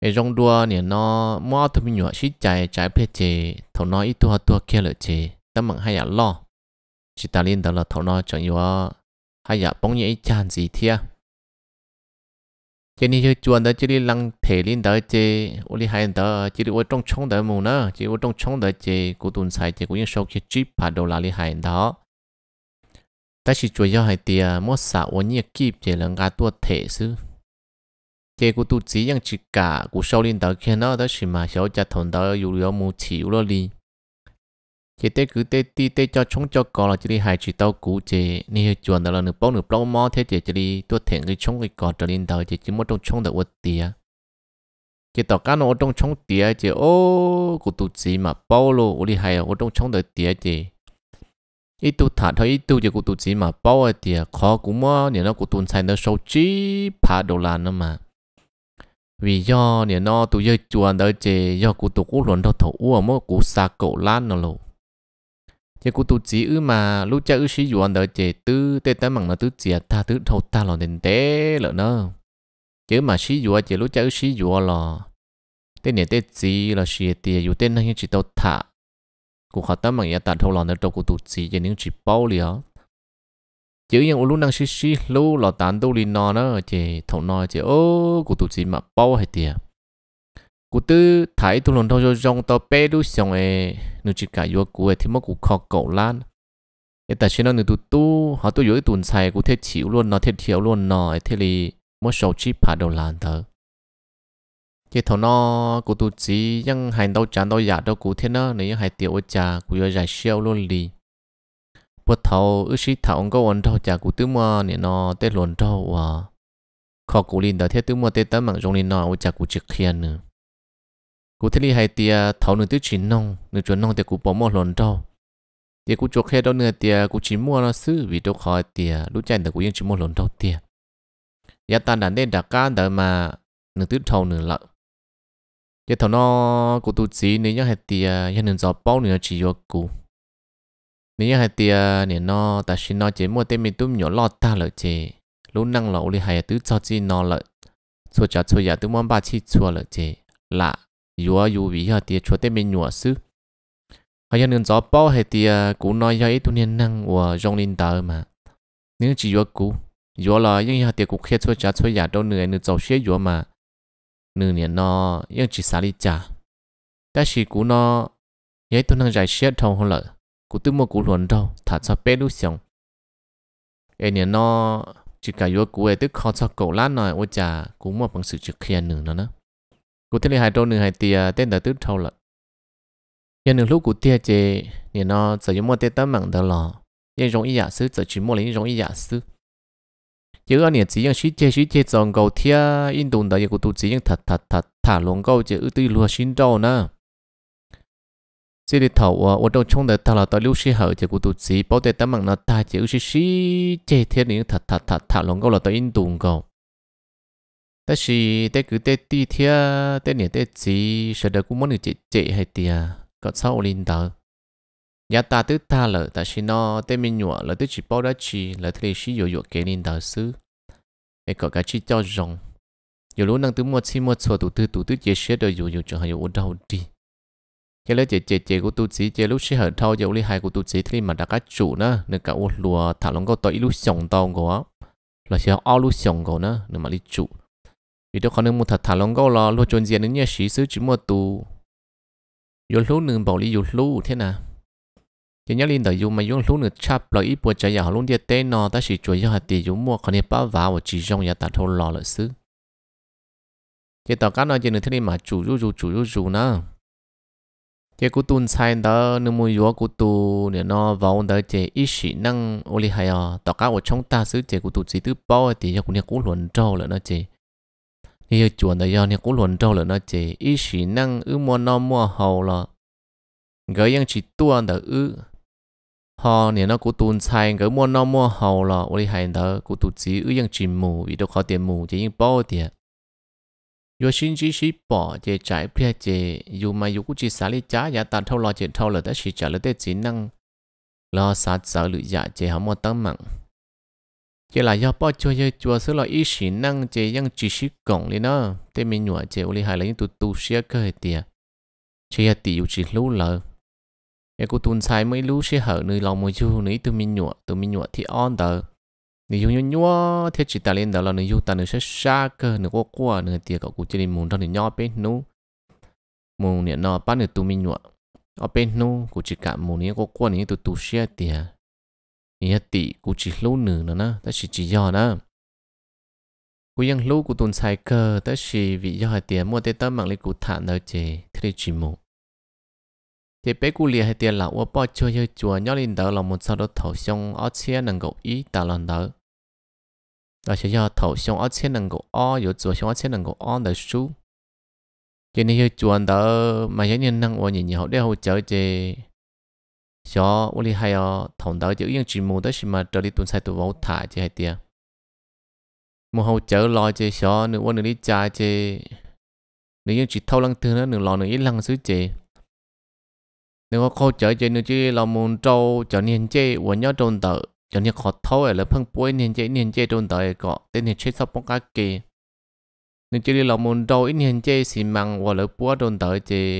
cái rong đua này nó mua thì mình nhọ xí chạy chạy phê chế thầu nó ít tua tua kia lợi chế ta mặn hay là lo chỉ ta liên đó là thầu nó chẳng nhọ hay là bóng nhảy chán gì thia chỉ nên chuồn đó chỉ đi lăng thể liên đó chế ô đi hai đó chỉ đi ô trong chống đó mù nữa chỉ ô trong chống đó chế cố tuần sai chế cố những số khi chip phải đồ là đi hai đó ta chỉ chủ yếu hai tia mua xã ổn nhiệt kịp chỉ là ngã tua thể sư chế cụ tu chỉ yang chỉ cả cụ sau linh đạo kia nó đó chỉ mà sau cha thằng đó yêu yêu mu chỉ yêu đi chế tế cứ tế ti tế cho chống cho gò là chỉ đi hai chỉ tao cụ chế ni chuẩn đó là nửa bao nửa bao mò thế chế chỉ đi tua thể cái chống cái gò trở linh đạo chế chỉ mua trong chống được vật tia chế tao cá ô trong chống tia chế ô cụ tu chỉ mà bao lô đi hai ô trong chống được tia chế ít tu thả thôi ít tu giờ cụ tu chỉ mà bao thì khó cũng mà nè nó cụ tuân sai nó sâu chí phá đồ là nó mà vì do nè nó tu giờ chuan đó chê do cụ tu cũng luận đó thổ u mà cụ xa cổ lan nó luôn thì cụ tu chỉ ư mà lúc chơi ư sĩ chuan đó chê tư tê tê mằng nó tư chìa ta tư thâu ta lo nên té lợ nó chứ mà sĩ chuan chê lúc chơi ư sĩ chuan là tên nè tê chỉ là sĩ tiề dù tê như chỉ tao thả กูขอตั้งมันยาตันทอลอนเนตัวกูตุจีจะนิ่งจีเป้าเลยฮะ chứ yang ulu năng xí xí lu lò tán tu lin nó nó chị thầu nói chị ô cụ tụ chị mà bao hay tiệt cụ tư thái tu lon thâu cho rong tàu bé đu xong e nửa chị cả vô cụ ấy thì mất cụ khó cậu lan cái ta xin nó nữ tu tu họ tu dưới tuần xài cụ thế chịu luôn nọ thế thiếu luôn nó thế li mất sầu chi phá đầu làn thở thì thầu nó cụ tụ chỉ những hành đâu chán đâu giả đâu cụ thế nó nếu hai tiểu trà cụ giờ giải siêu luôn đi bữa thầu ước sĩ thầu ông có ổn đâu chả cụ tứ mà nè nó tết luồn đâu à khó cụ linh đó thế tứ mà tết tấm mạng trong linh nó chả cụ trực khiên nữa cụ thế li hai tia thầu nửa tứ chín nong nửa chuẩn nong thì cụ bỏ mò luồn đâu thì cụ chuộc khe đâu nửa tia cụ chỉ mua nó xứ vì đâu khỏi tia lúc chạy thì cụ yên chỉ mua luồn đâu tia giá ta đã nên đã cá đợi mà nửa tứ thầu nửa lợn giờ thằng nó cụ tụ chỉ nếu như hệ thì à, hiện nên giọt bao nữa chỉ vô cụ nếu như hệ thì à, nên nó ta xin nó chỉ mua tên mình tụm nhỏ lọt ta lợi chế lúc năng lẩu li hay tứ cho chi nó lợi số trả số giả tụm muốn ba chi chua lợi chế là yếu yếu vì hệ thì chua tên mình nhỏ sư hay hiện nên giọt bao hệ thì à, cụ nói vậy ít tụm năng của rong linh tờ mà nếu chỉ vô cụ yếu là những hệ thì cụ khét số trả số giả đâu nữa nữa cháu xế yếu mà nửa niên nó yên chỉ xả lý chả ta chỉ cú nó nhớ tôi năng giải xét thông hơn lợi cú tôi mua cú luận đâu thả cho bé lúc xong ấy niên nó chỉ cả yếu cú ấy tức khó cho cậu lát nói ôi chả cú mua bằng sự trực khiên nửa nó nữa cú tên là hai đô nửa hai tia tên đã tức thâu lợi nhân nửa lúc cú tia chế niên nó giờ yếu mua tê tấm mạng đó lò yên giống ý giả sư giờ chỉ mua lấy yên giống ý giả sư chứ anh nhận chỉ những suy chế suy chế dòng cầu thia in đồn đấy của tụ những thật thật thật thả luôn câu chứ ư tư lúa xin trâu nữa chỉ đi thầu ở đâu trong đấy thằng là tao lưu sĩ hở chứ của tụ chỉ bảo để tấm mạng nó ta chứ ư suy suy chế thiên những thật là tao in đồn cầu ta chỉ ta cứ ta đi thia ta nhận ta chỉ sợ được cũng muốn được chế chế hay tiệt có sao linh đạo nhà ta tứ tha lợ ta xin nó tên mình nhọ là tứ chỉ bao đó chi là thế xí dụ dụ kế nên đạo sư để có cái chi cho rồng dù lúc năng tứ mua chi mua sổ tụ tư tụ tư chế sẽ đời dụ dụ cho hai dụ đau đi chế lấy chế chế chế của tụ chỉ chế lúc sẽ hở thâu dụ lý hài của tụ chỉ thì mà đã cá chủ nữa nên cả ô lùa thả lòng có tội lúc sống tàu của là sẽ ao lúc sống của nữa nên mà lý chủ vì đó còn nên một thật thả lòng có là lúc chôn diện đến nhà xí sứ chỉ mua tụ dù lúc nên bảo lý dù lúc thế nào chỉ nhớ linh tới dùng mà dùng lúc nữa chắp lời ít buổi chạy luôn đi tên nó ta chỉ chuối cho hạt tiền dùng mua còn đi bao vào chỉ dùng nhà ta thâu lò lợi xứ chỉ tao cá nó chỉ nữa thế mà chủ ru ru chủ ru ru nữa chỉ cú sai đó nếu mua yếu cú để nó vào đó chỉ ít sĩ năng ô hay à tao cá ở trong ta xứ chỉ cú tu chỉ bao thì giờ cũng cú luận trâu là nó chỉ thì chuẩn giờ cú luận trâu là nó chỉ ít sĩ năng ư mua nó mua hầu là gửi những chỉ tuôn đó ư họ nè nó cũng tuôn sai cái mua nó mua hậu là ôi hay đó cũng tụt chỉ ư yang chỉ mù vì đâu có tiền mù chỉ những bao tiền yo xin chỉ chỉ bỏ chỉ trái phía chỉ dù mà dù cũng chỉ xả lý trả giá tàn thâu lo chỉ thâu là đã chỉ trả lời tới chỉ năng lo sát sợ lựa dạ chỉ hả mua tăng mạng chỉ là do bao chua chơi chua sứ lo ý chỉ năng chỉ yang chỉ chỉ cổng đi nó tên mình nhủa chỉ ôi hay là những tụt tu sửa cơ tiền chỉ là tỷ chỉ lú lợ ya ku tun sai mấy lú sẽ hở nơi lòng môi chu nơi tụi mình nhọ tụi mình nhọ thì on tờ nơi nếu như nhọ thế chỉ ta lên đó là nơi như ta nếu sẽ xa cơ nếu có qua nếu tiệt cậu cụ chỉ đi muốn thôi thì nhọ bên nú muốn nè nọ bắt nếu tụi mình nhọ ở bên nú cụ chỉ cả muốn nếu có qua nếu tụi tụi xe tiệt nếu tiệt cũng chỉ lưu nửa nữa nè ta chỉ chỉ do nè cú yang lú của tụi sai cơ ta chỉ vì do tiệt mua tê tâm mạng lấy cụ thả nơi chế thế chỉ một thì bé cụ lìa hay tiền là ua bỏ chơi chơi chùa nhớ lên đỡ là một sau đó thầu xong ở xe nâng gậu ý ta lần đỡ đó sẽ do thầu xong ở xe nâng gậu o rồi chùa xong ở xe nâng gậu o đỡ su cho nên chơi chùa đỡ mà những như năng của nhìn nhiều để hỗ trợ chơi cho ua lì hay ở thằng đỡ chữ yên chỉ mù đó mà trở đi tuần sai tụi vào thả chơi hay tiền một hỗ chơi lo chơi cho nếu ua đi chơi chơi nếu yên chỉ thâu lăng thứ nữa nếu lo nếu ít lăng xứ chơi nếu có câu chơi chơi nữa chứ là muốn trâu cho nên chơi và nhớ trôn tờ cho nên khó thấu ở lớp phân bối nên chơi nên chơi trôn tờ có tên nên chơi sắp bóng cá kì nếu chơi là muốn trâu ít nên chơi xì măng và lớp búa trôn tờ chơi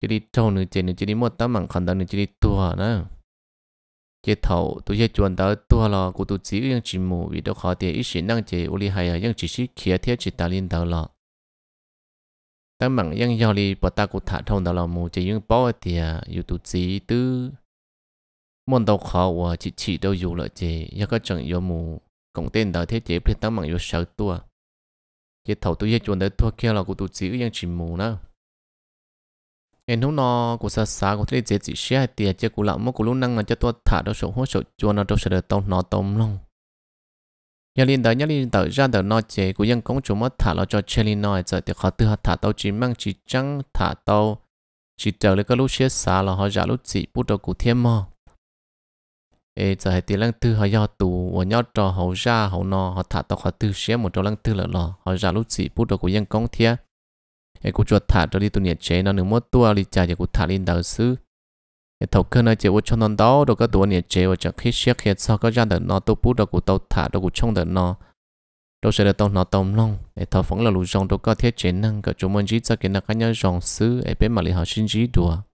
chơi đi trâu nữa chơi nữa chơi đi một tấm măng khẩn tờ nữa chơi đi tua nữa chế thầu tôi sẽ chuẩn tới tua là của tôi chỉ riêng chỉ mù vì đâu khó tiền ít xin năng chế lý hay là những chỉ sĩ khía thiết chỉ ta liên tờ là ta mảng yang giao li bà ta cụ thả thông đào là một chỉ những bao thì yếu tố gì tư môn đầu khó và chỉ chỉ đâu dù lợi chế do các chẳng yếu mù cộng tên đào thế chế bên ta mảng yếu sáu tua chế thầu tôi yếu chuẩn đấy thua kia là của tụ chỉ yang chỉ mù nữa em hôm nọ cụ sa sa cụ thấy chế chỉ xe thì chế cụ lão mất cụ lúc năng là cho tôi thả đâu sổ hỗ sổ chuồn nó đâu sổ được tông nó tông long nhà liên tới nhà liên tới ra đời nói chế của dân công chúng mất thả lo cho chơi liên nói giờ thì họ tự họ thả tàu chỉ mang chỉ trăng thả tàu chỉ chờ lấy cái lúc xé xả là họ giả lúc chỉ bút đầu cụ thiên mò ê giờ hệ tiền lăng tư họ do tù và nhau trò họ ra họ nọ họ thả tàu họ tư xé một trò lăng tư là lò họ giả lúc chỉ bút đầu của dân công thiên ê cụ chuột thả cho đi tụ nhiệt chế nó nửa mất tua đi chả cho cụ thả liên đời xứ thầu cơ nó chỉ vô cho nó đó rồi cái tuổi này chế vô cho khi xét khi sau cái gian đời nó tu bút được của tôi thả được của trong đời nó đồ sẽ được tôi nó tông long để thầu phóng là lũ rong đồ có thiết chế năng cả chúng mình chỉ cho cái nó cái nhau rong sứ để biết mà lý học sinh chỉ đùa